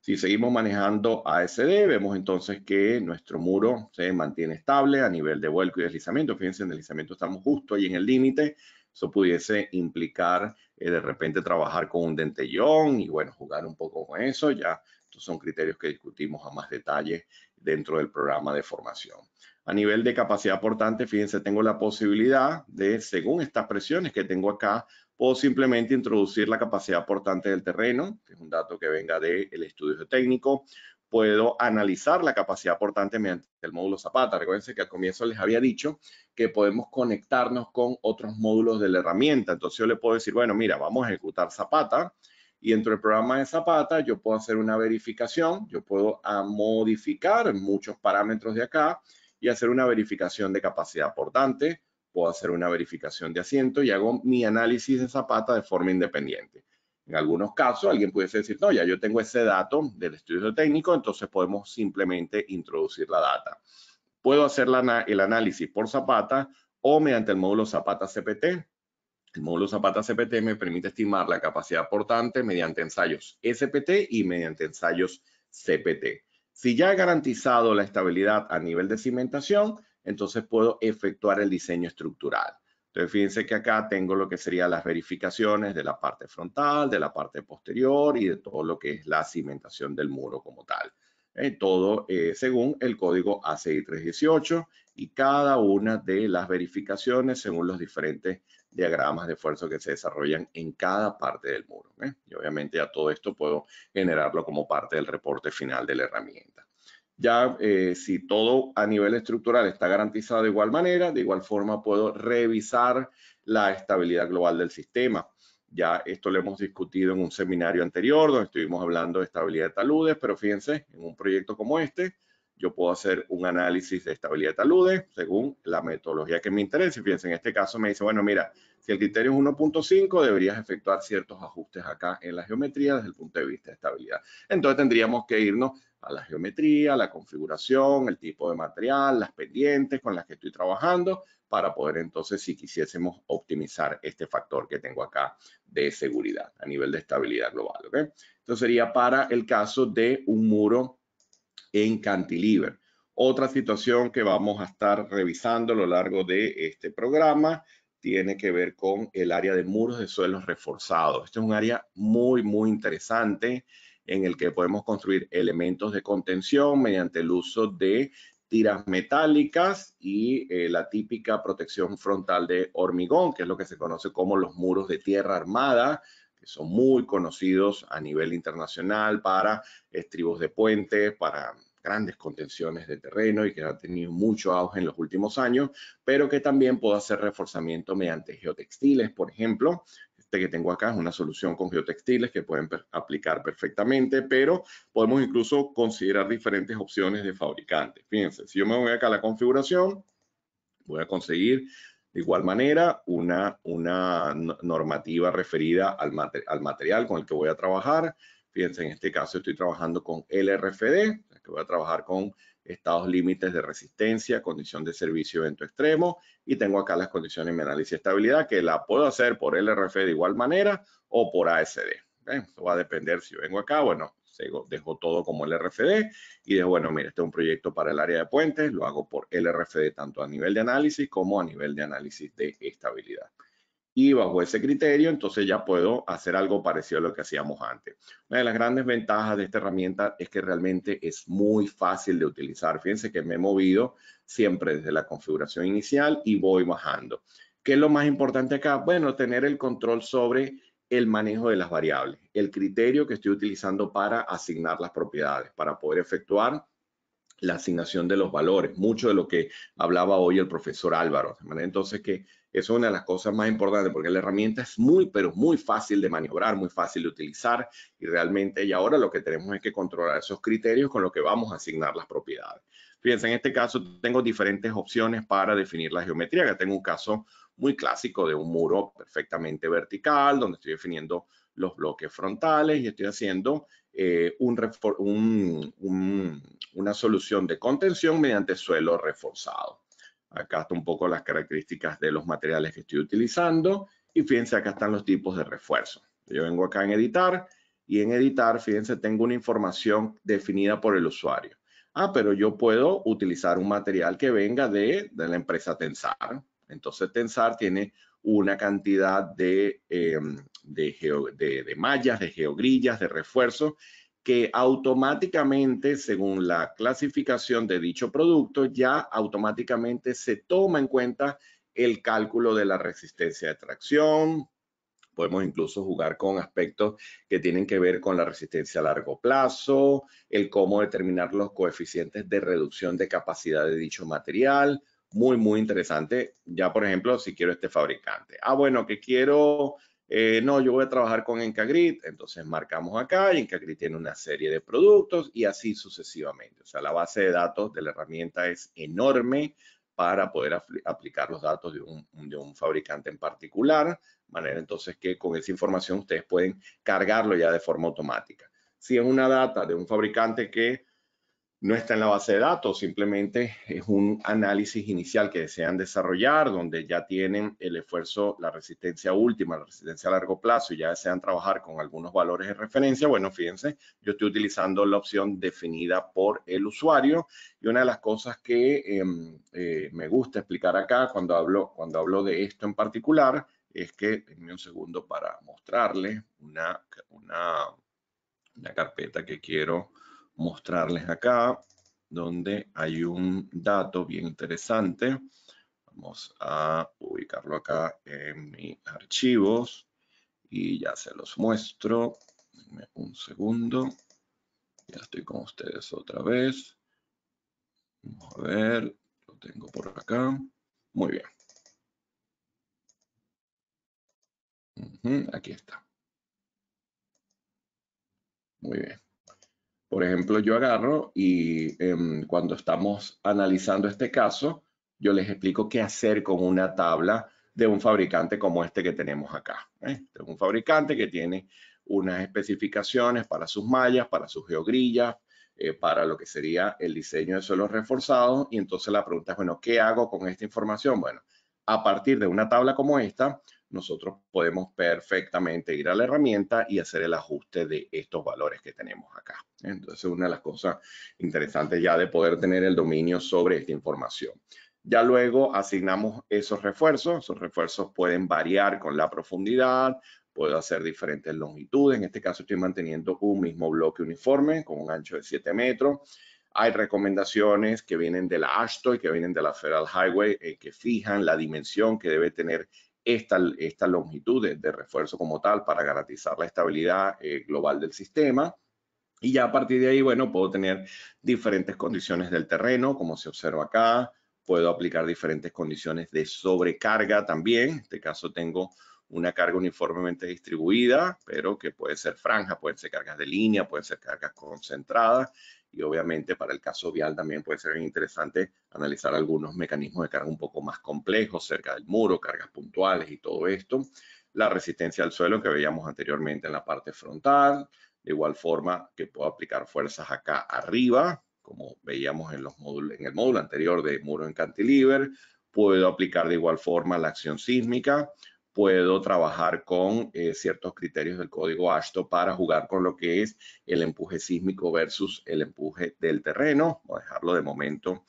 Si seguimos manejando ASD, vemos entonces que nuestro muro se mantiene estable a nivel de vuelco y deslizamiento. Fíjense, en deslizamiento estamos justo ahí en el límite. Eso pudiese implicar eh, de repente trabajar con un dentellón y bueno, jugar un poco con eso. Ya estos son criterios que discutimos a más detalle dentro del programa de formación. A nivel de capacidad portante, fíjense, tengo la posibilidad de, según estas presiones que tengo acá, puedo simplemente introducir la capacidad portante del terreno, que es un dato que venga del de estudio técnico. Puedo analizar la capacidad portante mediante el módulo Zapata. Recuerden que al comienzo les había dicho que podemos conectarnos con otros módulos de la herramienta. Entonces yo le puedo decir, bueno, mira, vamos a ejecutar Zapata y dentro del programa de Zapata yo puedo hacer una verificación, yo puedo ah, modificar muchos parámetros de acá y hacer una verificación de capacidad portante, puedo hacer una verificación de asiento y hago mi análisis de Zapata de forma independiente. En algunos casos alguien puede decir, no, ya yo tengo ese dato del estudio técnico, entonces podemos simplemente introducir la data. Puedo hacer el análisis por Zapata o mediante el módulo Zapata CPT, el módulo Zapata CPT me permite estimar la capacidad portante mediante ensayos SPT y mediante ensayos CPT. Si ya he garantizado la estabilidad a nivel de cimentación, entonces puedo efectuar el diseño estructural. Entonces, fíjense que acá tengo lo que serían las verificaciones de la parte frontal, de la parte posterior y de todo lo que es la cimentación del muro como tal. Eh, todo eh, según el código ACI 318 y cada una de las verificaciones según los diferentes diagramas de esfuerzo que se desarrollan en cada parte del muro. ¿eh? Y obviamente ya todo esto puedo generarlo como parte del reporte final de la herramienta. Ya eh, si todo a nivel estructural está garantizado de igual manera, de igual forma puedo revisar la estabilidad global del sistema. Ya esto lo hemos discutido en un seminario anterior donde estuvimos hablando de estabilidad de taludes, pero fíjense, en un proyecto como este, yo puedo hacer un análisis de estabilidad de taludes según la metodología que me interese. Fíjense, en este caso me dice, bueno, mira, si el criterio es 1.5, deberías efectuar ciertos ajustes acá en la geometría desde el punto de vista de estabilidad. Entonces tendríamos que irnos a la geometría, la configuración, el tipo de material, las pendientes con las que estoy trabajando, para poder entonces, si quisiésemos, optimizar este factor que tengo acá de seguridad a nivel de estabilidad global. ¿okay? Entonces sería para el caso de un muro en cantilever. Otra situación que vamos a estar revisando a lo largo de este programa tiene que ver con el área de muros de suelos reforzados. Este es un área muy, muy interesante en el que podemos construir elementos de contención mediante el uso de tiras metálicas y eh, la típica protección frontal de hormigón, que es lo que se conoce como los muros de tierra armada, que son muy conocidos a nivel internacional para estribos de puentes, para grandes contenciones de terreno y que han tenido mucho auge en los últimos años, pero que también puedo hacer reforzamiento mediante geotextiles, por ejemplo. Este que tengo acá es una solución con geotextiles que pueden aplicar perfectamente, pero podemos incluso considerar diferentes opciones de fabricantes. Fíjense, si yo me voy acá a la configuración, voy a conseguir de igual manera, una, una normativa referida al, al material con el que voy a trabajar. Fíjense, en este caso estoy trabajando con LRFD, que voy a trabajar con estados límites de resistencia, condición de servicio evento extremo y tengo acá las condiciones de análisis de estabilidad que la puedo hacer por LRFD de igual manera o por ASD. va a depender si vengo acá, o no se dejó todo como LRFD y digo, bueno, mira, este es un proyecto para el área de puentes, lo hago por LRFD tanto a nivel de análisis como a nivel de análisis de estabilidad. Y bajo ese criterio, entonces ya puedo hacer algo parecido a lo que hacíamos antes. Una de las grandes ventajas de esta herramienta es que realmente es muy fácil de utilizar. Fíjense que me he movido siempre desde la configuración inicial y voy bajando. ¿Qué es lo más importante acá? Bueno, tener el control sobre el manejo de las variables, el criterio que estoy utilizando para asignar las propiedades, para poder efectuar la asignación de los valores, mucho de lo que hablaba hoy el profesor Álvaro. entonces que eso es una de las cosas más importantes porque la herramienta es muy, pero muy fácil de maniobrar, muy fácil de utilizar y realmente y ahora lo que tenemos es que controlar esos criterios con lo que vamos a asignar las propiedades. Fíjense, en este caso tengo diferentes opciones para definir la geometría, que tengo un caso muy clásico de un muro perfectamente vertical, donde estoy definiendo los bloques frontales y estoy haciendo eh, un, una solución de contención mediante suelo reforzado. Acá está un poco las características de los materiales que estoy utilizando y fíjense acá están los tipos de refuerzo. Yo vengo acá en editar y en editar, fíjense, tengo una información definida por el usuario. Ah, pero yo puedo utilizar un material que venga de, de la empresa Tensar. Entonces Tensar tiene una cantidad de, em, de, de, mallas, de geogrillas, de refuerzos que automáticamente, según la clasificación de dicho producto, ya automáticamente se toma en cuenta el cálculo de la resistencia de tracción. Podemos incluso jugar con aspectos que tienen que ver con la resistencia a largo plazo, el cómo determinar los coeficientes de reducción de capacidad de dicho material, muy, muy interesante. Ya, por ejemplo, si quiero este fabricante. Ah, bueno, que quiero, eh, no, yo voy a trabajar con Encagrid. Entonces marcamos acá y Encagrid tiene una serie de productos y así sucesivamente. O sea, la base de datos de la herramienta es enorme para poder aplicar los datos de un, de un fabricante en particular. manera entonces que con esa información ustedes pueden cargarlo ya de forma automática. Si es una data de un fabricante que no está en la base de datos, simplemente es un análisis inicial que desean desarrollar, donde ya tienen el esfuerzo, la resistencia última, la resistencia a largo plazo, y ya desean trabajar con algunos valores de referencia. Bueno, fíjense, yo estoy utilizando la opción definida por el usuario y una de las cosas que em, eh, me gusta explicar acá cuando hablo, cuando hablo de esto en particular es que, denme un segundo para mostrarles una, una, una carpeta que quiero mostrarles acá, donde hay un dato bien interesante. Vamos a ubicarlo acá en mis archivos y ya se los muestro. un segundo. Ya estoy con ustedes otra vez. Vamos a ver, lo tengo por acá. Muy bien. aquí está. Muy bien. Por ejemplo, yo agarro y em, cuando estamos analizando este caso, yo les explico qué hacer con una tabla de un fabricante como este que tenemos acá. ¿eh? Este un fabricante que tiene unas especificaciones para sus mallas, para sus geogrillas, eh, para lo que sería el diseño de suelos reforzados. Y entonces la pregunta es, bueno, ¿qué hago con esta información? Bueno, a partir de una tabla como esta, nosotros podemos perfectamente ir a la herramienta y hacer el ajuste de estos valores que tenemos acá. Entonces, una de las cosas interesantes ya de poder tener el dominio sobre esta información. Ya luego asignamos esos refuerzos. Esos refuerzos pueden variar con la profundidad, puedo hacer diferentes longitudes. En este caso estoy manteniendo un mismo bloque uniforme con un ancho de 7 metros. Hay recomendaciones que vienen de la ASHTO y que vienen de la Federal Highway eh, que fijan la dimensión que debe tener esta, longitud de, refuerzo como tal para garantizar la estabilidad eh, global del sistema. Y ya a partir de ahí, bueno, puedo tener diferentes condiciones del terreno, como se observa acá. Puedo aplicar diferentes condiciones de sobrecarga también. En este caso tengo una carga uniformemente distribuida, pero que puede ser franja, pueden ser cargas de línea, pueden ser cargas concentradas y obviamente para el caso vial también puede ser interesante analizar algunos mecanismos de carga un poco más complejos cerca del muro, cargas puntuales y todo esto. La resistencia al suelo que veíamos anteriormente en la parte frontal, de igual forma que puedo aplicar fuerzas acá arriba, como veíamos en, los módulos, en el módulo anterior de muro en cantilever. Puedo aplicar de igual forma la acción sísmica, puedo trabajar con eh, ciertos criterios del código ASTO para jugar con lo que es el empuje sísmico versus el empuje del terreno. Voy a dejarlo de momento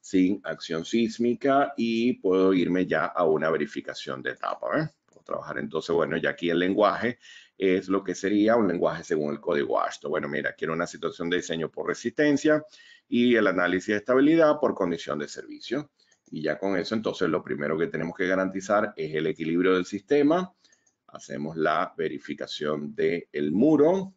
sin acción sísmica y puedo irme ya a una verificación de etapa. ¿eh? Puedo trabajar entonces, bueno, ya aquí el lenguaje es lo que sería un lenguaje según el código ASTO. Bueno, mira, quiero una situación de diseño por resistencia y el análisis de estabilidad por condición de servicio. Y ya con eso, entonces, lo primero que tenemos que garantizar es el equilibrio del sistema. Hacemos la verificación del muro.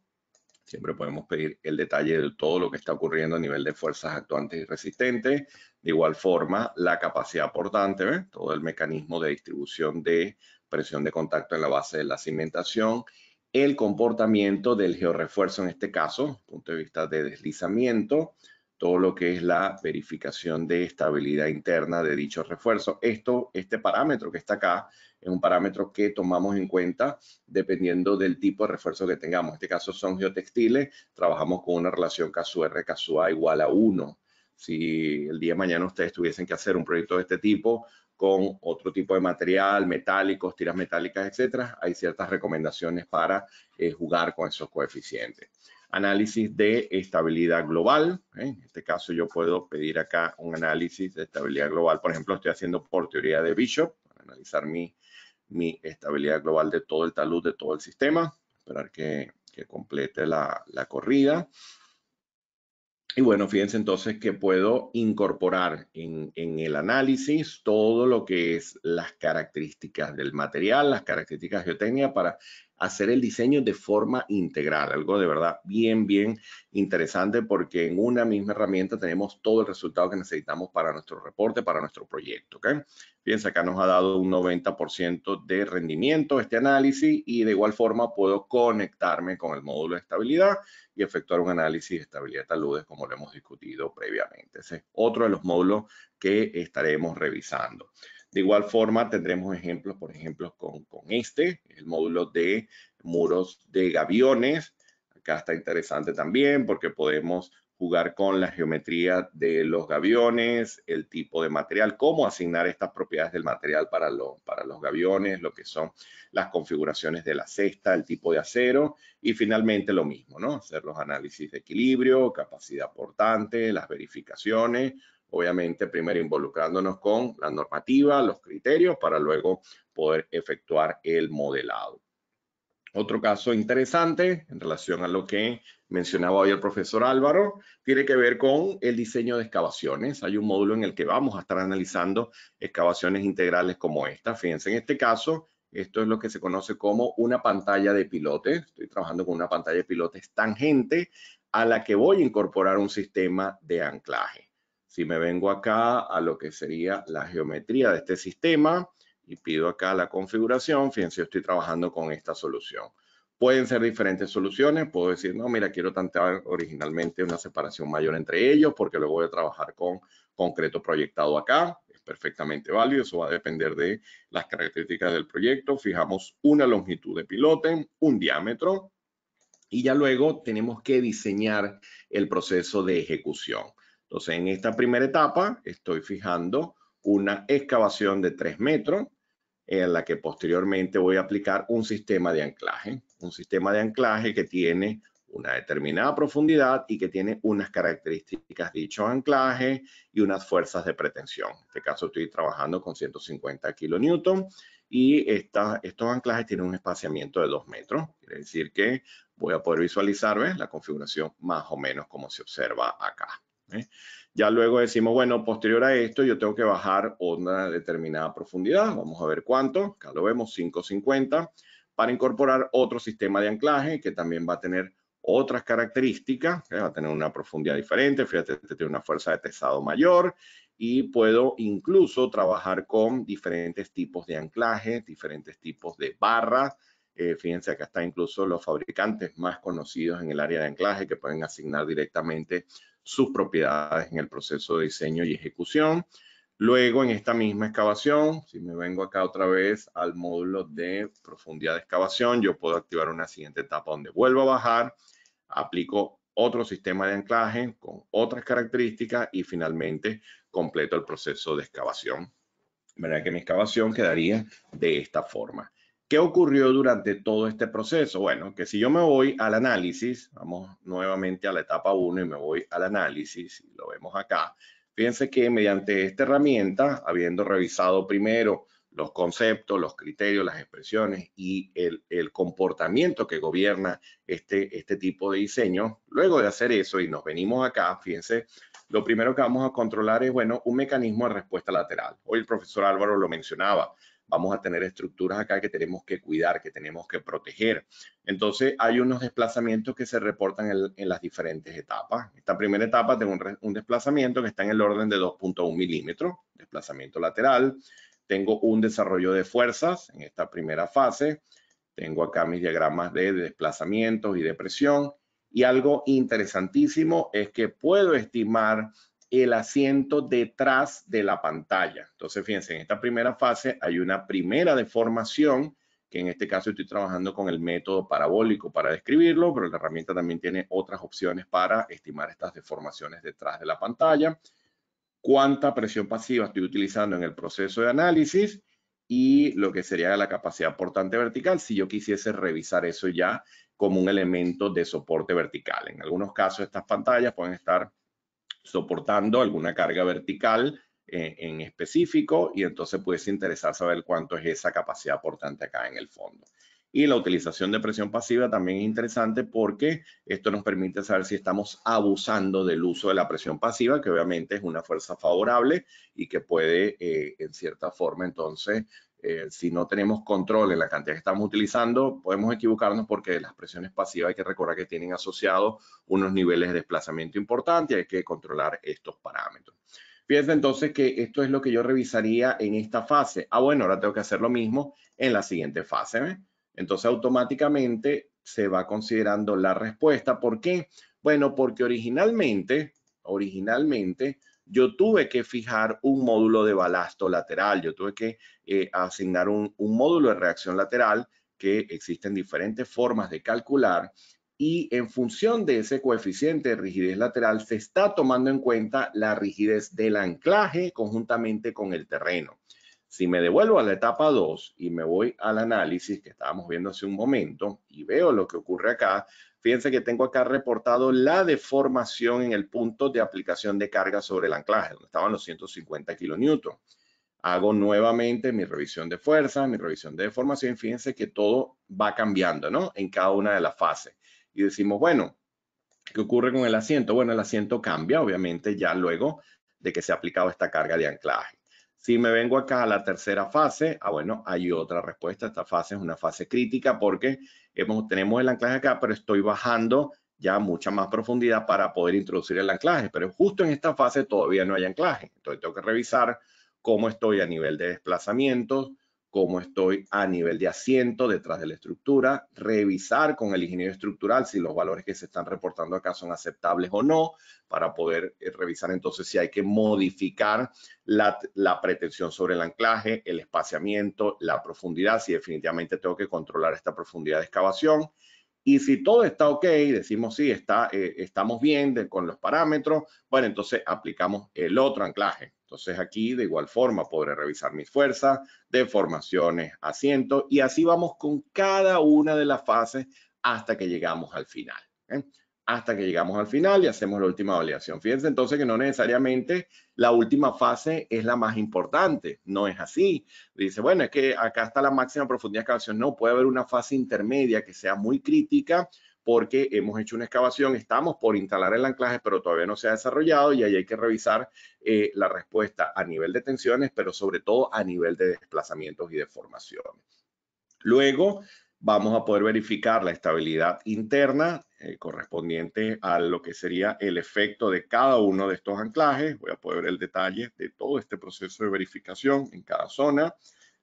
Siempre podemos pedir el detalle de todo lo que está ocurriendo a nivel de fuerzas actuantes y resistentes. De igual forma, la capacidad portante... todo el mecanismo de distribución de presión de contacto en la base de la cimentación, el comportamiento del georrefuerzo en este caso, punto de vista de deslizamiento, todo lo que es la verificación de estabilidad interna de dicho refuerzo. Esto, este parámetro que está acá es un parámetro que tomamos en cuenta dependiendo del tipo de refuerzo que tengamos. En este caso son geotextiles, trabajamos con una relación KSU-R, a igual a 1. Si el día de mañana ustedes tuviesen que hacer un proyecto de este tipo con otro tipo de material, metálicos, tiras metálicas, etcétera, hay ciertas recomendaciones para eh, jugar con esos coeficientes análisis de estabilidad global. ¿eh? En este caso yo puedo pedir acá un análisis de estabilidad global. Por ejemplo, estoy haciendo por teoría de Bishop para analizar mi, mi estabilidad global de todo el talud, de todo el sistema. Esperar que, complete la, corrida. Y bueno, fíjense entonces que puedo incorporar en, el análisis todo lo que es las características del material, las características geotécnicas para hacer el diseño de forma integral, algo de verdad bien, bien interesante porque en una misma herramienta tenemos todo el resultado que necesitamos para nuestro reporte, para nuestro proyecto. ¿okay? Fíjense, acá nos ha dado un 90% de rendimiento este análisis y de igual forma puedo conectarme con el módulo de estabilidad y efectuar un análisis de estabilidad de taludes como lo hemos discutido previamente. Ese es otro de los módulos que estaremos revisando. De igual forma, tendremos ejemplos, por ejemplo, con, este, el módulo de muros de gaviones. Acá está interesante también porque podemos jugar con la geometría de los gaviones, el tipo de material, cómo asignar estas propiedades del material para, para los gaviones, lo que son las configuraciones de la cesta, el tipo de acero y finalmente lo mismo, ¿no? Hacer los análisis de equilibrio, capacidad portante, las verificaciones, obviamente primero involucrándonos con la normativa, los criterios, para luego poder efectuar el modelado. Otro caso interesante en relación a lo que mencionaba hoy el profesor Álvaro, tiene que ver con el diseño de excavaciones. Hay un módulo en el que vamos a estar analizando excavaciones integrales como esta. Fíjense, en este caso, esto es lo que se conoce como una pantalla de pilote. Estoy trabajando con una pantalla de pilotes tangente a la que voy a incorporar un sistema de anclaje. Si me vengo acá a lo que sería la geometría de este sistema y pido acá la configuración, fíjense, yo estoy trabajando con esta solución. Pueden ser diferentes soluciones, puedo decir, no, mira, quiero tantear originalmente una separación mayor entre ellos porque luego voy a trabajar con concreto proyectado acá, es perfectamente válido, eso va a depender de las características del proyecto. Fijamos una longitud de pilote, un diámetro y ya luego tenemos que diseñar el proceso de ejecución. Entonces, en esta primera etapa estoy fijando una excavación de 3 metros en la que posteriormente voy a aplicar un sistema de anclaje. Un sistema de anclaje que tiene una determinada profundidad y que tiene unas características dicho anclaje y unas fuerzas de pretensión. En este caso estoy trabajando con 150 kilonewton y estos anclajes tienen un espaciamiento de 2 metros. Quiere decir que voy a poder visualizar la configuración más o menos como se observa acá. ¿eh? Ya luego decimos, bueno, posterior a esto yo tengo que bajar una determinada profundidad, vamos a ver cuánto, acá lo vemos, 550, para incorporar otro sistema de anclaje que también va a tener otras características, ¿eh? va a tener una profundidad diferente, fíjate, este tiene una fuerza de tesado mayor y puedo incluso trabajar con diferentes tipos de anclaje, diferentes tipos de barras, eh, fíjense, acá están incluso los fabricantes más conocidos en el área de anclaje que pueden asignar directamente sus propiedades en el proceso de diseño y ejecución. Luego, en esta misma excavación, si me vengo acá otra vez al módulo de profundidad de excavación, yo puedo activar una siguiente etapa donde vuelvo a bajar, aplico otro sistema de anclaje con otras características y finalmente completo el proceso de excavación. Verá que mi excavación quedaría de esta forma. ¿Qué ocurrió durante todo este proceso? Bueno, que si yo me voy al análisis, vamos nuevamente a la etapa 1 y me voy al análisis, lo vemos acá. Fíjense que mediante esta herramienta, habiendo revisado primero los conceptos, los criterios, las expresiones y el, comportamiento que gobierna este, este tipo de diseño, luego de hacer eso y nos venimos acá, fíjense, lo primero que vamos a controlar es, bueno, un mecanismo de respuesta lateral. Hoy el profesor Álvaro lo mencionaba, vamos a tener estructuras acá que tenemos que cuidar, que tenemos que proteger. Entonces, hay unos desplazamientos que se reportan en, las diferentes etapas. Esta primera etapa tengo un, un desplazamiento que está en el orden de 2.1 milímetros, desplazamiento lateral. Tengo un desarrollo de fuerzas en esta primera fase. Tengo acá mis diagramas de desplazamientos y de presión. Y algo interesantísimo es que puedo estimar el asiento detrás de la pantalla. Entonces, fíjense, en esta primera fase hay una primera deformación, que en este caso estoy trabajando con el método parabólico para describirlo, pero la herramienta también tiene otras opciones para estimar estas deformaciones detrás de la pantalla. Cuánta presión pasiva estoy utilizando en el proceso de análisis y lo que sería la capacidad portante vertical si yo quisiese revisar eso ya como un elemento de soporte vertical. En algunos casos estas pantallas pueden estar soportando alguna carga vertical eh, en específico y entonces puede interesar saber cuánto es esa capacidad portante acá en el fondo. Y la utilización de presión pasiva también es interesante porque esto nos permite saber si estamos abusando del uso de la presión pasiva, que obviamente es una fuerza favorable y que puede, eh, en cierta forma, entonces eh, si no tenemos control en la cantidad que estamos utilizando, podemos equivocarnos porque las presiones pasivas hay que recordar que tienen asociados unos niveles de desplazamiento importantes y hay que controlar estos parámetros. Fíjense entonces que esto es lo que yo revisaría en esta fase. Ah, bueno, ahora tengo que hacer lo mismo en la siguiente fase. Entonces automáticamente se va considerando la respuesta. ¿Por qué? Bueno, porque originalmente, originalmente, yo tuve que fijar un módulo de balasto lateral, yo tuve que eh, asignar un, un módulo de reacción lateral que existen diferentes formas de calcular y en función de ese coeficiente de rigidez lateral se está tomando en cuenta la rigidez del anclaje conjuntamente con el terreno. Si me devuelvo a la etapa 2 y me voy al análisis que estábamos viendo hace un momento y veo lo que ocurre acá, Fíjense que tengo acá reportado la deformación en el punto de aplicación de carga sobre el anclaje, donde estaban los 150 kilonewton. Hago nuevamente mi revisión de fuerza, mi revisión de deformación. Fíjense que todo va cambiando, ¿no? En cada una de las fases. Y decimos, bueno, ¿qué ocurre con el asiento? Bueno, el asiento cambia, obviamente, ya luego de que se ha aplicado esta carga de anclaje. Si me vengo acá a la tercera fase, ah, bueno, hay otra respuesta. Esta fase es una fase crítica porque hemos, tenemos el anclaje acá, pero estoy bajando ya mucha más profundidad para poder introducir el anclaje. Pero justo en esta fase todavía no hay anclaje. Entonces tengo que revisar cómo estoy a nivel de desplazamientos, cómo estoy a nivel de asiento detrás de la estructura, revisar con el ingeniero estructural si los valores que se están reportando acá son aceptables o no, para poder eh, revisar entonces si hay que modificar la, pretensión sobre el anclaje, el espaciamiento, la profundidad, si definitivamente tengo que controlar esta profundidad de excavación y si todo está ok, decimos sí, está, eh, estamos bien con los parámetros, bueno, entonces aplicamos el otro anclaje. Entonces aquí de igual forma podré revisar mis fuerzas, deformaciones, asientos y así vamos con cada una de las fases hasta que llegamos al final. ¿eh? hasta que llegamos al final y hacemos la última validación. Fíjense entonces que no necesariamente la última fase es la más importante, no es así. Dice, bueno, es que acá está la máxima profundidad de excavación, no puede haber una fase intermedia que sea muy crítica porque hemos hecho una excavación, estamos por instalar el anclaje, pero todavía no se ha desarrollado y ahí hay que revisar eh, la respuesta a nivel de tensiones, pero sobre todo a nivel de desplazamientos y deformaciones. Luego vamos a poder verificar la estabilidad interna eh, correspondiente a lo que sería el efecto de cada uno de estos anclajes. Voy a poder ver el detalle de todo este proceso de verificación en cada zona.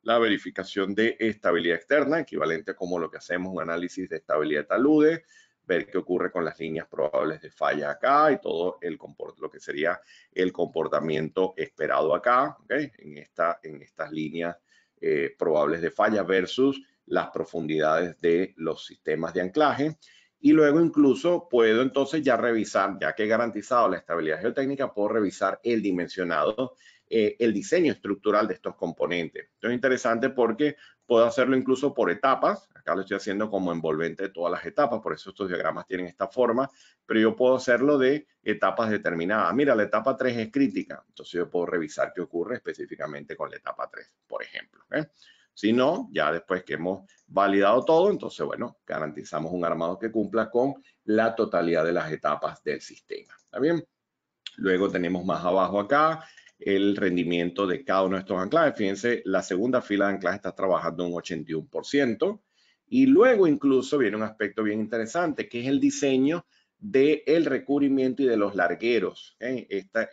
La verificación de estabilidad externa, equivalente a como lo que hacemos un análisis de estabilidad de taludes. ver qué ocurre con las líneas probables de falla acá y todo el lo que sería el comportamiento esperado acá, en, esta, en estas líneas eh, probables de falla versus las profundidades de los sistemas de anclaje. Y luego incluso puedo entonces ya revisar, ya que he garantizado la estabilidad geotécnica, puedo revisar el dimensionado, eh, el diseño estructural de estos componentes. Esto es interesante porque puedo hacerlo incluso por etapas. Acá lo estoy haciendo como envolvente de todas las etapas, por eso estos diagramas tienen esta forma, pero yo puedo hacerlo de etapas determinadas. Mira, la etapa 3 es crítica, entonces yo puedo revisar qué ocurre específicamente con la etapa 3, por ejemplo. ¿eh? Si no, ya después que hemos validado todo, entonces, bueno, garantizamos un armado que cumpla con la totalidad de las etapas del sistema. ¿Está bien? Luego tenemos más abajo acá el rendimiento de cada uno de estos anclajes. Fíjense, la segunda fila de anclajes está trabajando un 81%. Y luego incluso viene un aspecto bien interesante, que es el diseño del el recubrimiento y de los largueros. ¿eh?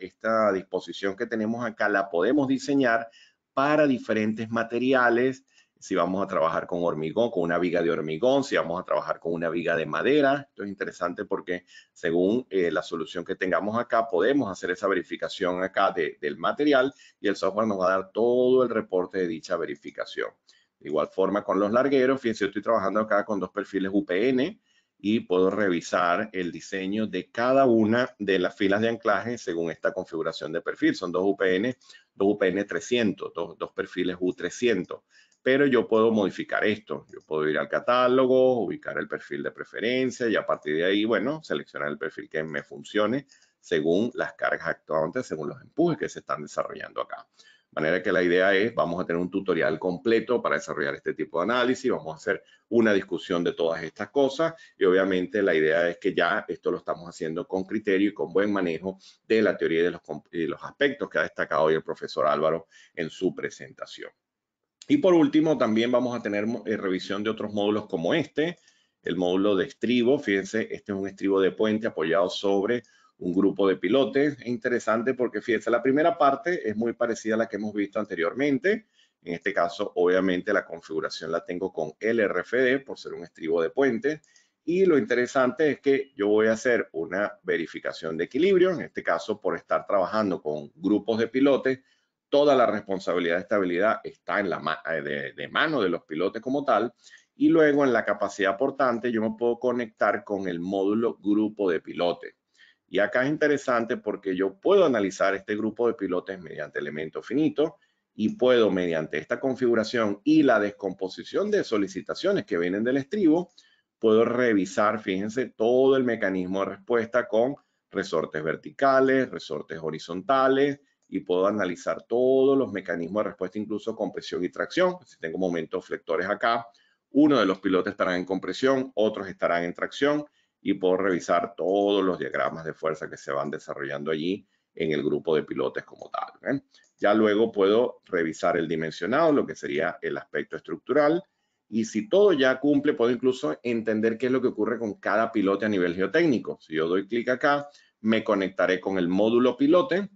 esta disposición que tenemos acá la podemos diseñar para diferentes materiales, si vamos a trabajar con hormigón, con una viga de hormigón, si vamos a trabajar con una viga de madera. Esto es interesante porque según eh, la solución que tengamos acá, podemos hacer esa verificación acá del material y el software nos va a dar todo el reporte de dicha verificación. De igual forma con los largueros, fíjense, yo estoy trabajando acá con dos perfiles UPN y puedo revisar el diseño de cada una de las filas de anclaje según esta configuración de perfil. Son dos UPN dos 300 dos, dos perfiles U300, pero yo puedo modificar esto. Yo puedo ir al catálogo, ubicar el perfil de preferencia y a partir de ahí, bueno, seleccionar el perfil que me funcione según las cargas actuantes, según los empujes que se están desarrollando acá manera que la idea es, vamos a tener un tutorial completo para desarrollar este tipo de análisis, vamos a hacer una discusión de todas estas cosas y obviamente la idea es que ya esto lo estamos haciendo con criterio y con buen manejo de la teoría y de los, aspectos que ha destacado hoy el profesor Álvaro en su presentación. Y por último, también vamos a tener eh, revisión de otros módulos como este, el módulo de estribo, fíjense, este es un estribo de puente apoyado sobre un grupo de pilotes. Es interesante porque, fíjense, la primera parte es muy parecida a la que hemos visto anteriormente. En este caso, obviamente, la configuración la tengo con LRFD por ser un estribo de puente. Y lo interesante es que yo voy a hacer una verificación de equilibrio, en este caso por estar trabajando con grupos de pilotes, toda la responsabilidad de estabilidad está en la eh, de, mano de los pilotes como tal. Y luego en la capacidad portante yo me puedo conectar con el módulo grupo de pilotes. Y acá es interesante porque yo puedo analizar este grupo de pilotes mediante elemento finito y puedo mediante esta configuración y la descomposición de solicitaciones que vienen del estribo, puedo revisar, fíjense, todo el mecanismo de respuesta con resortes verticales, resortes horizontales y puedo analizar todos los mecanismos de respuesta, incluso compresión y tracción. Si tengo momentos flectores acá, uno de los pilotes estará en compresión, otros estarán en tracción y puedo revisar todos los diagramas de fuerza que se van desarrollando allí en el grupo de pilotes como tal. Ya luego puedo revisar el dimensionado, lo que sería el aspecto estructural, y si todo ya cumple, puedo incluso entender qué es lo que ocurre con cada pilote a nivel geotécnico. Si yo doy clic acá, me conectaré con el módulo pilote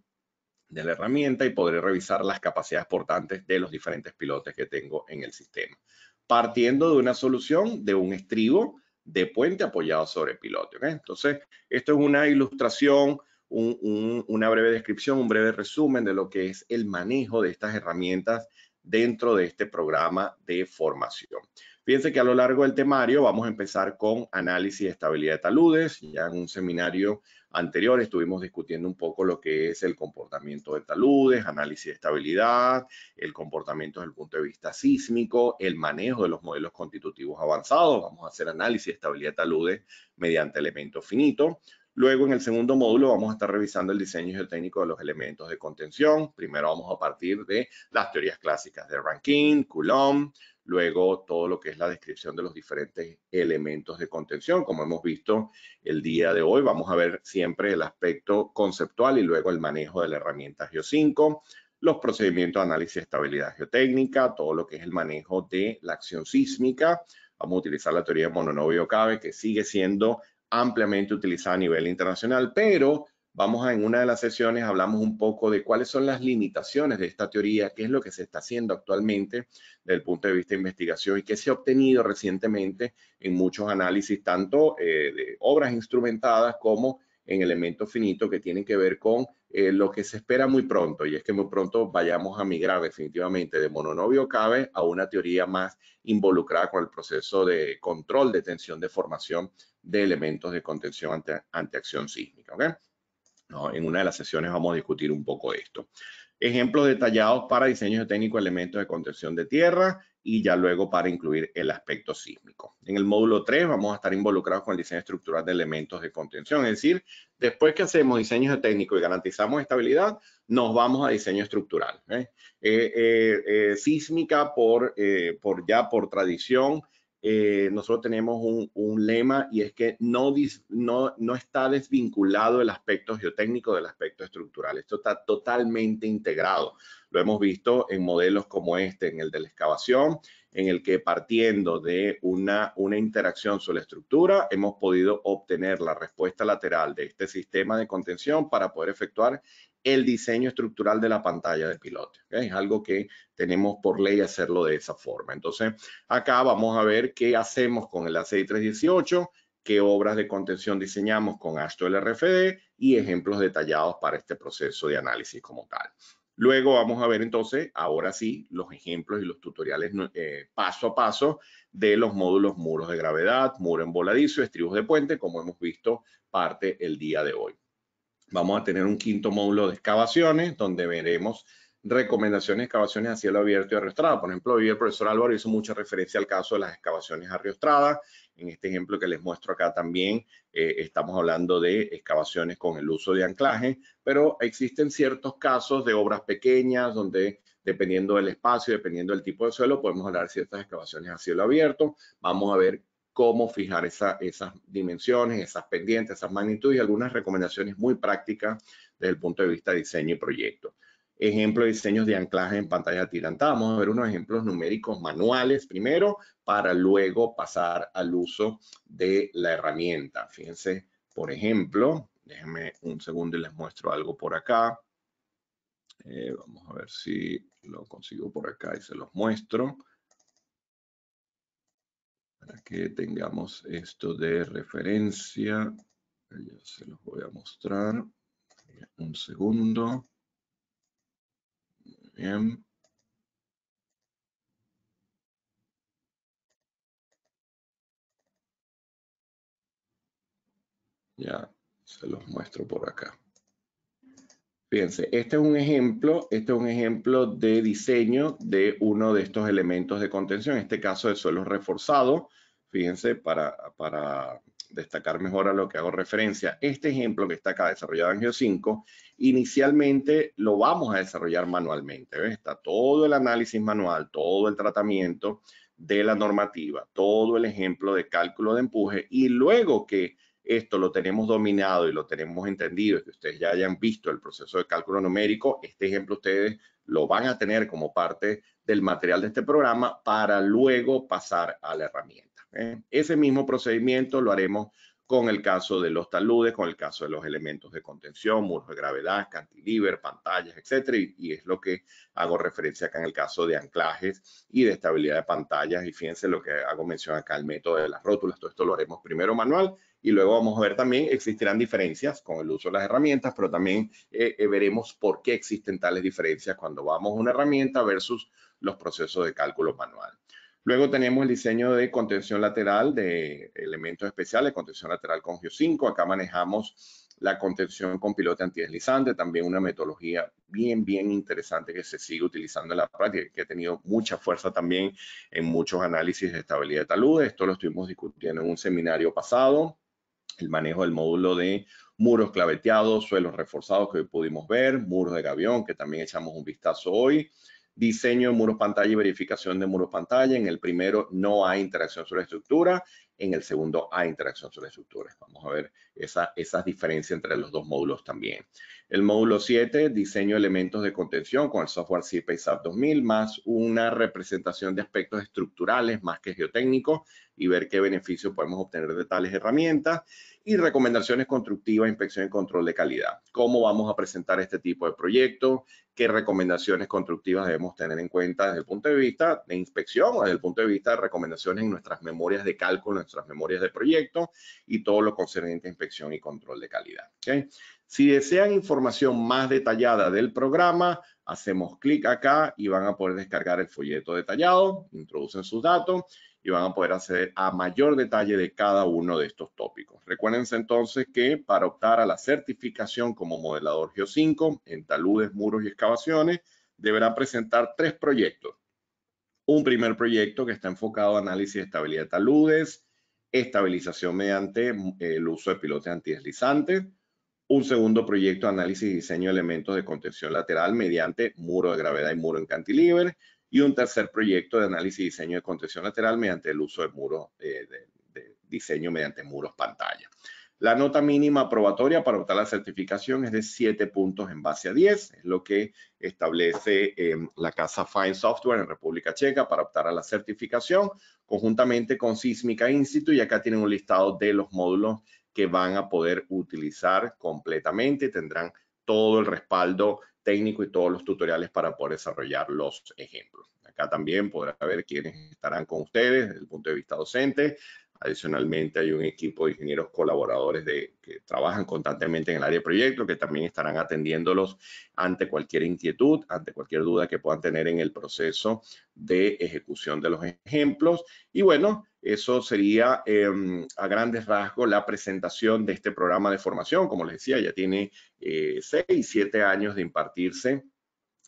de la herramienta y podré revisar las capacidades portantes de los diferentes pilotes que tengo en el sistema. Partiendo de una solución, de un estribo, de puente apoyado sobre pilote. Entonces, esto es una ilustración, una breve descripción, un breve resumen de lo que es el manejo de estas herramientas dentro de este programa de formación. Fíjense que a lo largo del temario vamos a empezar con análisis de estabilidad de taludes. Ya en un seminario anterior estuvimos discutiendo un poco lo que es el comportamiento de taludes, análisis de estabilidad, el comportamiento desde el punto de vista sísmico, el manejo de los modelos constitutivos avanzados. Vamos a hacer análisis de estabilidad de taludes mediante elementos finitos. Luego, en el segundo módulo, vamos a estar revisando el diseño geotécnico de los elementos de contención. Primero vamos a partir de las teorías clásicas de Rankin, Coulomb, luego todo lo que es la descripción de los diferentes elementos de contención. Como hemos visto el día de hoy, vamos a ver siempre el aspecto conceptual y luego el manejo de la herramienta GEO5, los procedimientos de análisis de estabilidad geotécnica, todo lo que es el manejo de la acción sísmica. Vamos a utilizar la teoría de mononovio CABE, que sigue siendo ampliamente utilizada a nivel internacional, pero vamos a en una de las sesiones hablamos un poco de cuáles son las limitaciones de esta teoría, qué es lo que se está haciendo actualmente desde el punto de vista de investigación y qué se ha obtenido recientemente en muchos análisis, tanto eh, de obras instrumentadas como en elementos finitos que tienen que ver con eh, lo que se espera muy pronto, y es que muy pronto vayamos a migrar definitivamente de mononovio CABE a una teoría más involucrada con el proceso de control de tensión de formación de elementos de contención ante, acción sísmica. en una de las sesiones vamos a discutir un poco esto. Ejemplos detallados para diseños de técnico elementos de contención de tierra, y ya luego para incluir el aspecto sísmico. En el módulo 3 vamos a estar involucrados con el diseño estructural de elementos de contención, es decir, después que hacemos diseño técnico y garantizamos estabilidad, nos vamos a diseño estructural. ¿eh? Eh, eh, sísmica por, por ya por tradición eh, nosotros tenemos un, lema y es que no, no está desvinculado el aspecto geotécnico del aspecto estructural. Esto está totalmente integrado. Lo hemos visto en modelos como este, en el de la excavación, en el que partiendo de una, interacción sobre la estructura, hemos podido obtener la respuesta lateral de este sistema de contención para poder efectuar el diseño estructural de la pantalla de pilote. Es algo que tenemos por ley hacerlo de esa forma. Entonces, acá vamos a ver qué hacemos con el ACI 318, qué obras de contención diseñamos con ASTO LRFD y ejemplos detallados para este proceso de análisis como tal. Luego vamos a ver entonces, ahora sí, los ejemplos y los tutoriales eh, paso a paso de los módulos muros de gravedad, muro en voladizo, estribos de puente, como hemos visto parte el día de hoy. Vamos a tener un quinto módulo de excavaciones, donde veremos recomendaciones de excavaciones a cielo abierto y arriostrada. Por ejemplo, hoy el profesor Álvaro hizo mucha referencia al caso de las excavaciones arriostradas, en este ejemplo que les muestro acá también eh, estamos hablando de excavaciones con el uso de anclaje, pero existen ciertos casos de obras pequeñas donde dependiendo del espacio, dependiendo del tipo de suelo, podemos hablar de ciertas excavaciones a cielo abierto. Vamos a ver cómo fijar esas dimensiones, esas pendientes, esas magnitudes y algunas recomendaciones muy prácticas desde el punto de vista de diseño y proyecto ejemplo de diseños de anclaje en pantalla tirantada. Vamos a ver unos ejemplos numéricos manuales primero para luego pasar al uso de la herramienta. Fíjense, por ejemplo, déjenme un segundo y les muestro algo por acá. Eh, vamos a ver si lo consigo por acá y se los muestro. Para que tengamos esto de referencia. Ya se los voy a mostrar. Un segundo. Bien. Em, ya se los muestro por acá. Fíjense, este es un ejemplo, este es un ejemplo de diseño de uno de estos elementos de contención, en este caso de suelo reforzado Fíjense, para, para destacar mejor a lo que hago referencia. Este ejemplo que está acá desarrollado en GEO5, inicialmente lo vamos a desarrollar manualmente. Está todo el análisis manual, todo el tratamiento de la normativa, todo el ejemplo de cálculo de empuje y luego que esto lo tenemos dominado y lo tenemos entendido, que ustedes ya hayan visto el proceso de cálculo numérico, este ejemplo ustedes lo van a tener como parte del material de este programa para luego pasar a la herramienta. ¿eh? ese mismo procedimiento lo haremos con el caso de los taludes, con el caso de los elementos de contención, muros de gravedad, cantilever, pantallas, etcétera, y, es lo que hago referencia acá en el caso de anclajes y de estabilidad de pantallas. Y fíjense lo que hago mención acá, el método de las rótulas. Todo esto lo haremos primero manual y luego vamos a ver también, existirán diferencias con el uso de las herramientas, pero también eh, eh, veremos por qué existen tales diferencias cuando vamos a una herramienta versus los procesos de cálculo manual. Luego tenemos el diseño de contención lateral de elementos especiales, contención lateral con GEO5. Acá manejamos la contención con pilote antideslizante, también una metodología bien, bien interesante que se sigue utilizando en la práctica, que ha tenido mucha fuerza también en muchos análisis de estabilidad de taludes. Esto lo estuvimos discutiendo en un seminario pasado, el manejo del módulo de muros claveteados, suelos reforzados que hoy pudimos ver, muros de gavión, que también echamos un vistazo hoy diseño de muros pantalla y verificación de muros pantalla. En el primero no hay interacción sobre estructura, en el segundo hay interacción sobre estructura. Vamos a ver esa, esas diferencias entre los dos módulos también. El módulo 7, diseño de elementos de contención con el software CIPA SAP 2000, más una representación de aspectos estructurales más que geotécnicos y ver qué beneficio podemos obtener de tales herramientas y recomendaciones constructivas, inspección y control de calidad. ¿Cómo vamos a presentar este tipo de proyecto? ¿Qué recomendaciones constructivas debemos tener en cuenta desde el punto de vista de inspección o desde el punto de vista de recomendaciones en nuestras memorias de cálculo, nuestras memorias de proyecto y todo lo concerniente a inspección y control de calidad? ¿okay? Si desean información más detallada del programa, hacemos clic acá y van a poder descargar el folleto detallado, introducen sus datos y van a poder acceder a mayor detalle de cada uno de estos tópicos. Recuérdense entonces que para optar a la certificación como modelador Geo5 en taludes, muros y excavaciones, deberá presentar tres proyectos. Un primer proyecto que está enfocado a análisis de estabilidad de taludes, estabilización mediante eh, el uso de pilotes antideslizantes, un segundo proyecto análisis y diseño de elementos de contención lateral mediante muro de gravedad y muro en cantilever, y un tercer proyecto de análisis y diseño de contención lateral mediante el uso de muros, eh, de, diseño mediante muros pantalla. La nota mínima probatoria para optar a la certificación es de 7 puntos en base a 10, es lo que establece em, la casa Fine Software en República Checa para optar a la certificación, conjuntamente con Sísmica Institute, y acá tienen un listado de los módulos que van a poder utilizar completamente, tendrán todo el respaldo técnico y todos los tutoriales para poder desarrollar los ejemplos. Acá también podrá ver quiénes estarán con ustedes desde el punto de vista docente. Adicionalmente hay un equipo de ingenieros colaboradores de, que trabajan constantemente en el área de proyecto que también estarán atendiéndolos ante cualquier inquietud, ante cualquier duda que puedan tener en el proceso de ejecución de los ejemplos. Y bueno, eso sería em, a grandes rasgos la presentación de este programa de formación. Como les decía, ya tiene eh, seis, siete años de impartirse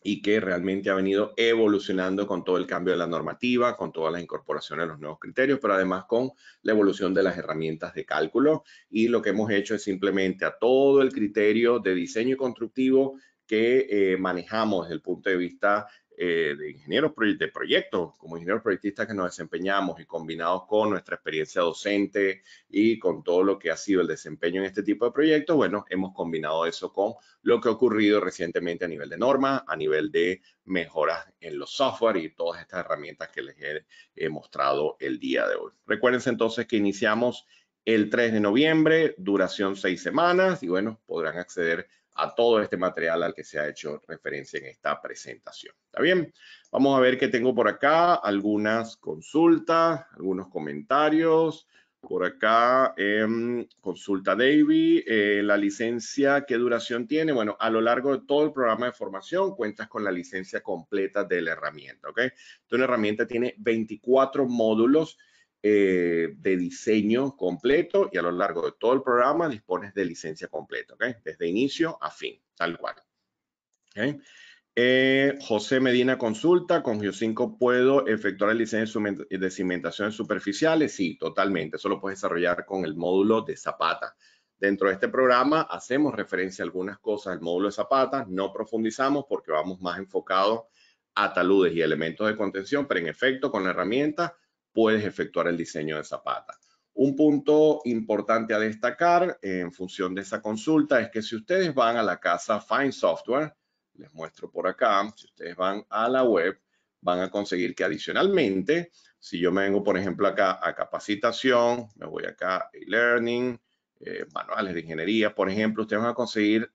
y que realmente ha venido evolucionando con todo el cambio de la normativa, con todas las incorporaciones de los nuevos criterios, pero además con la evolución de las herramientas de cálculo. Y lo que hemos hecho es simplemente a todo el criterio de diseño constructivo que eh, manejamos desde el punto de vista eh, de ingenieros de proyectos, como ingenieros proyectistas que nos desempeñamos y combinados con nuestra experiencia docente y con todo lo que ha sido el desempeño en este tipo de proyectos, bueno, hemos combinado eso con lo que ha ocurrido recientemente a nivel de normas, a nivel de mejoras en los software y todas estas herramientas que les he, mostrado el día de hoy. Recuérdense entonces que iniciamos el 3 de noviembre, duración seis semanas y bueno, podrán acceder a todo este material al que se ha hecho referencia en esta presentación. ¿Está bien? Vamos a ver qué tengo por acá, algunas consultas, algunos comentarios. Por acá, em, consulta David, eh, la licencia, ¿qué duración tiene? Bueno, a lo largo de todo el programa de formación cuentas con la licencia completa de la herramienta, ¿ok? Entonces, la herramienta tiene 24 módulos eh, de diseño completo y a lo largo de todo el programa dispones de licencia completa, ¿okay? desde inicio a fin, tal cual. Eh, José Medina consulta, con geo 5 puedo efectuar el diseño de cimentaciones superficiales. Sí, totalmente. Solo lo puedes desarrollar con el módulo de Zapata. Dentro de este programa hacemos referencia a algunas cosas del módulo de Zapata, no profundizamos porque vamos más enfocados a taludes y elementos de contención, pero en efecto con la herramienta puedes efectuar el diseño de zapata. Un punto importante a destacar en función de esa consulta es que si ustedes van a la casa Find Software, les muestro por acá, si ustedes van a la web, van a conseguir que adicionalmente, si yo me vengo, por ejemplo, acá a capacitación, me voy acá a e-learning, eh, manuales de ingeniería, por ejemplo, ustedes van a conseguir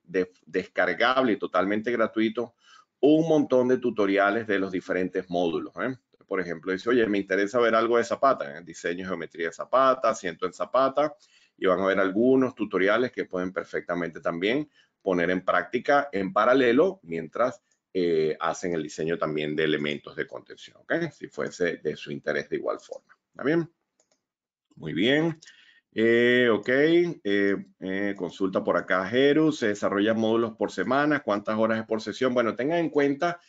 descargable y totalmente gratuito un montón de tutoriales de los diferentes módulos. ¿eh? por ejemplo, dice, oye, me interesa ver algo de Zapata, en diseño, geometría de Zapata, asiento en Zapata, y van a ver algunos tutoriales que pueden perfectamente también poner en práctica en paralelo mientras eh, hacen el diseño también de elementos de contención, ¿ok? Si fuese de su interés de igual forma. ¿Está bien? Muy bien. Eh, ok, eh, consulta por acá, Jeru, ¿se desarrollan módulos por semana? ¿Cuántas horas es por sesión? Bueno, tengan en cuenta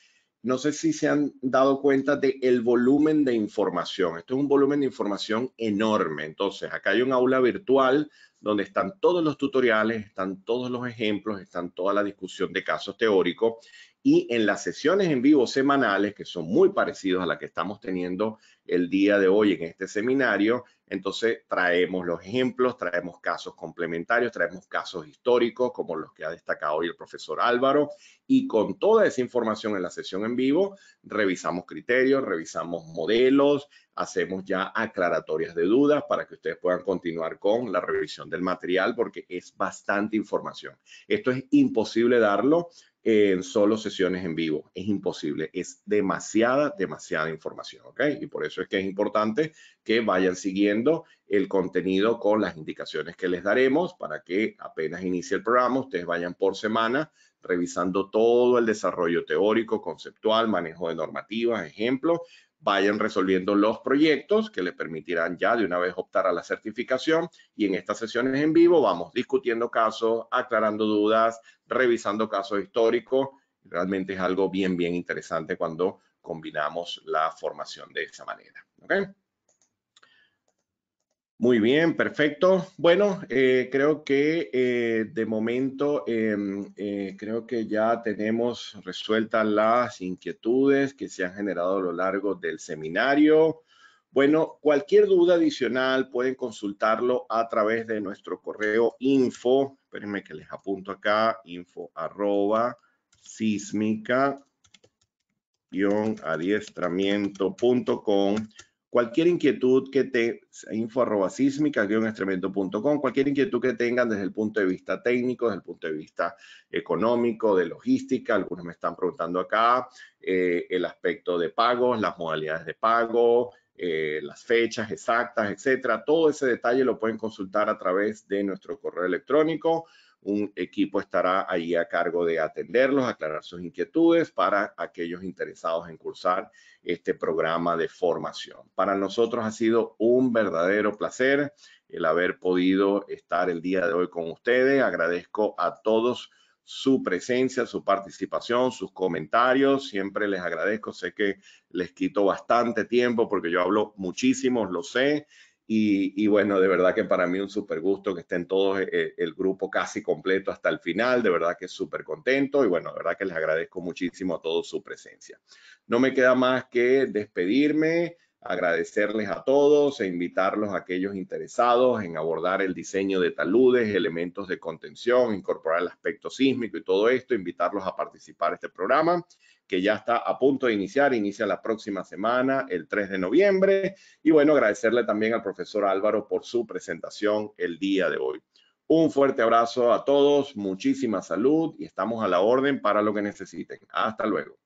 no sé si se han dado cuenta del el volumen de información. Esto es un volumen de información enorme. Entonces, acá hay un aula virtual donde están todos los tutoriales, están todos los ejemplos, están toda la discusión de casos teóricos y en las sesiones en vivo semanales, que son muy parecidos a las que estamos teniendo el día de hoy en este seminario, entonces traemos los ejemplos, traemos casos complementarios, traemos casos históricos como los que ha destacado hoy el profesor Álvaro y con toda esa información en la sesión en vivo revisamos criterios, revisamos modelos, hacemos ya aclaratorias de dudas para que ustedes puedan continuar con la revisión del material porque es bastante información. Esto es imposible darlo eh, en solo sesiones en vivo. Es imposible, es demasiada, demasiada información, ¿ok? Y por eso es que es importante que vayan siguiendo el contenido con las indicaciones que les daremos para que apenas inicie el programa, ustedes vayan por semana revisando todo el desarrollo teórico, conceptual, manejo de normativas, ejemplos, vayan resolviendo los proyectos que le permitirán ya de una vez optar a la certificación y en estas sesiones en vivo vamos discutiendo casos, aclarando dudas, revisando casos históricos. Realmente es algo bien, bien interesante cuando combinamos la formación de esa manera. Muy bien, perfecto. Bueno, eh, creo que eh, de momento em, eh, creo que ya tenemos resueltas las inquietudes que se han generado a lo largo del seminario. Bueno, cualquier duda adicional pueden consultarlo a través de nuestro correo info, espérenme que les apunto acá, info arroba sísmica adiestramiento.com Cualquier inquietud que te info cualquier inquietud que tengan desde el punto de vista técnico, desde el punto de vista económico, de logística, algunos me están preguntando acá, eh, el aspecto de pagos, las modalidades de pago, eh, las fechas exactas, etcétera. Todo ese detalle lo pueden consultar a través de nuestro correo electrónico un equipo estará allí a cargo de atenderlos, aclarar sus inquietudes para aquellos interesados en cursar este programa de formación. Para nosotros ha sido un verdadero placer el haber podido estar el día de hoy con ustedes. Agradezco a todos su presencia, su participación, sus comentarios. Siempre les agradezco. Sé que les quito bastante tiempo porque yo hablo muchísimo, lo sé. Y, bueno, de verdad que para mí un súper gusto que estén todos eh, el, grupo casi completo hasta el final. De verdad que súper contento y bueno, de verdad que les agradezco muchísimo a todos su presencia. No me queda más que despedirme, agradecerles a todos e invitarlos a aquellos interesados en abordar el diseño de taludes, elementos de contención, incorporar el aspecto sísmico y todo esto, invitarlos a participar en este programa que ya está a punto de iniciar, inicia la próxima semana, el 3 de noviembre. Y bueno, agradecerle también al profesor Álvaro por su presentación el día de hoy. Un fuerte abrazo a todos, muchísima salud y estamos a la orden para lo que necesiten. Hasta luego.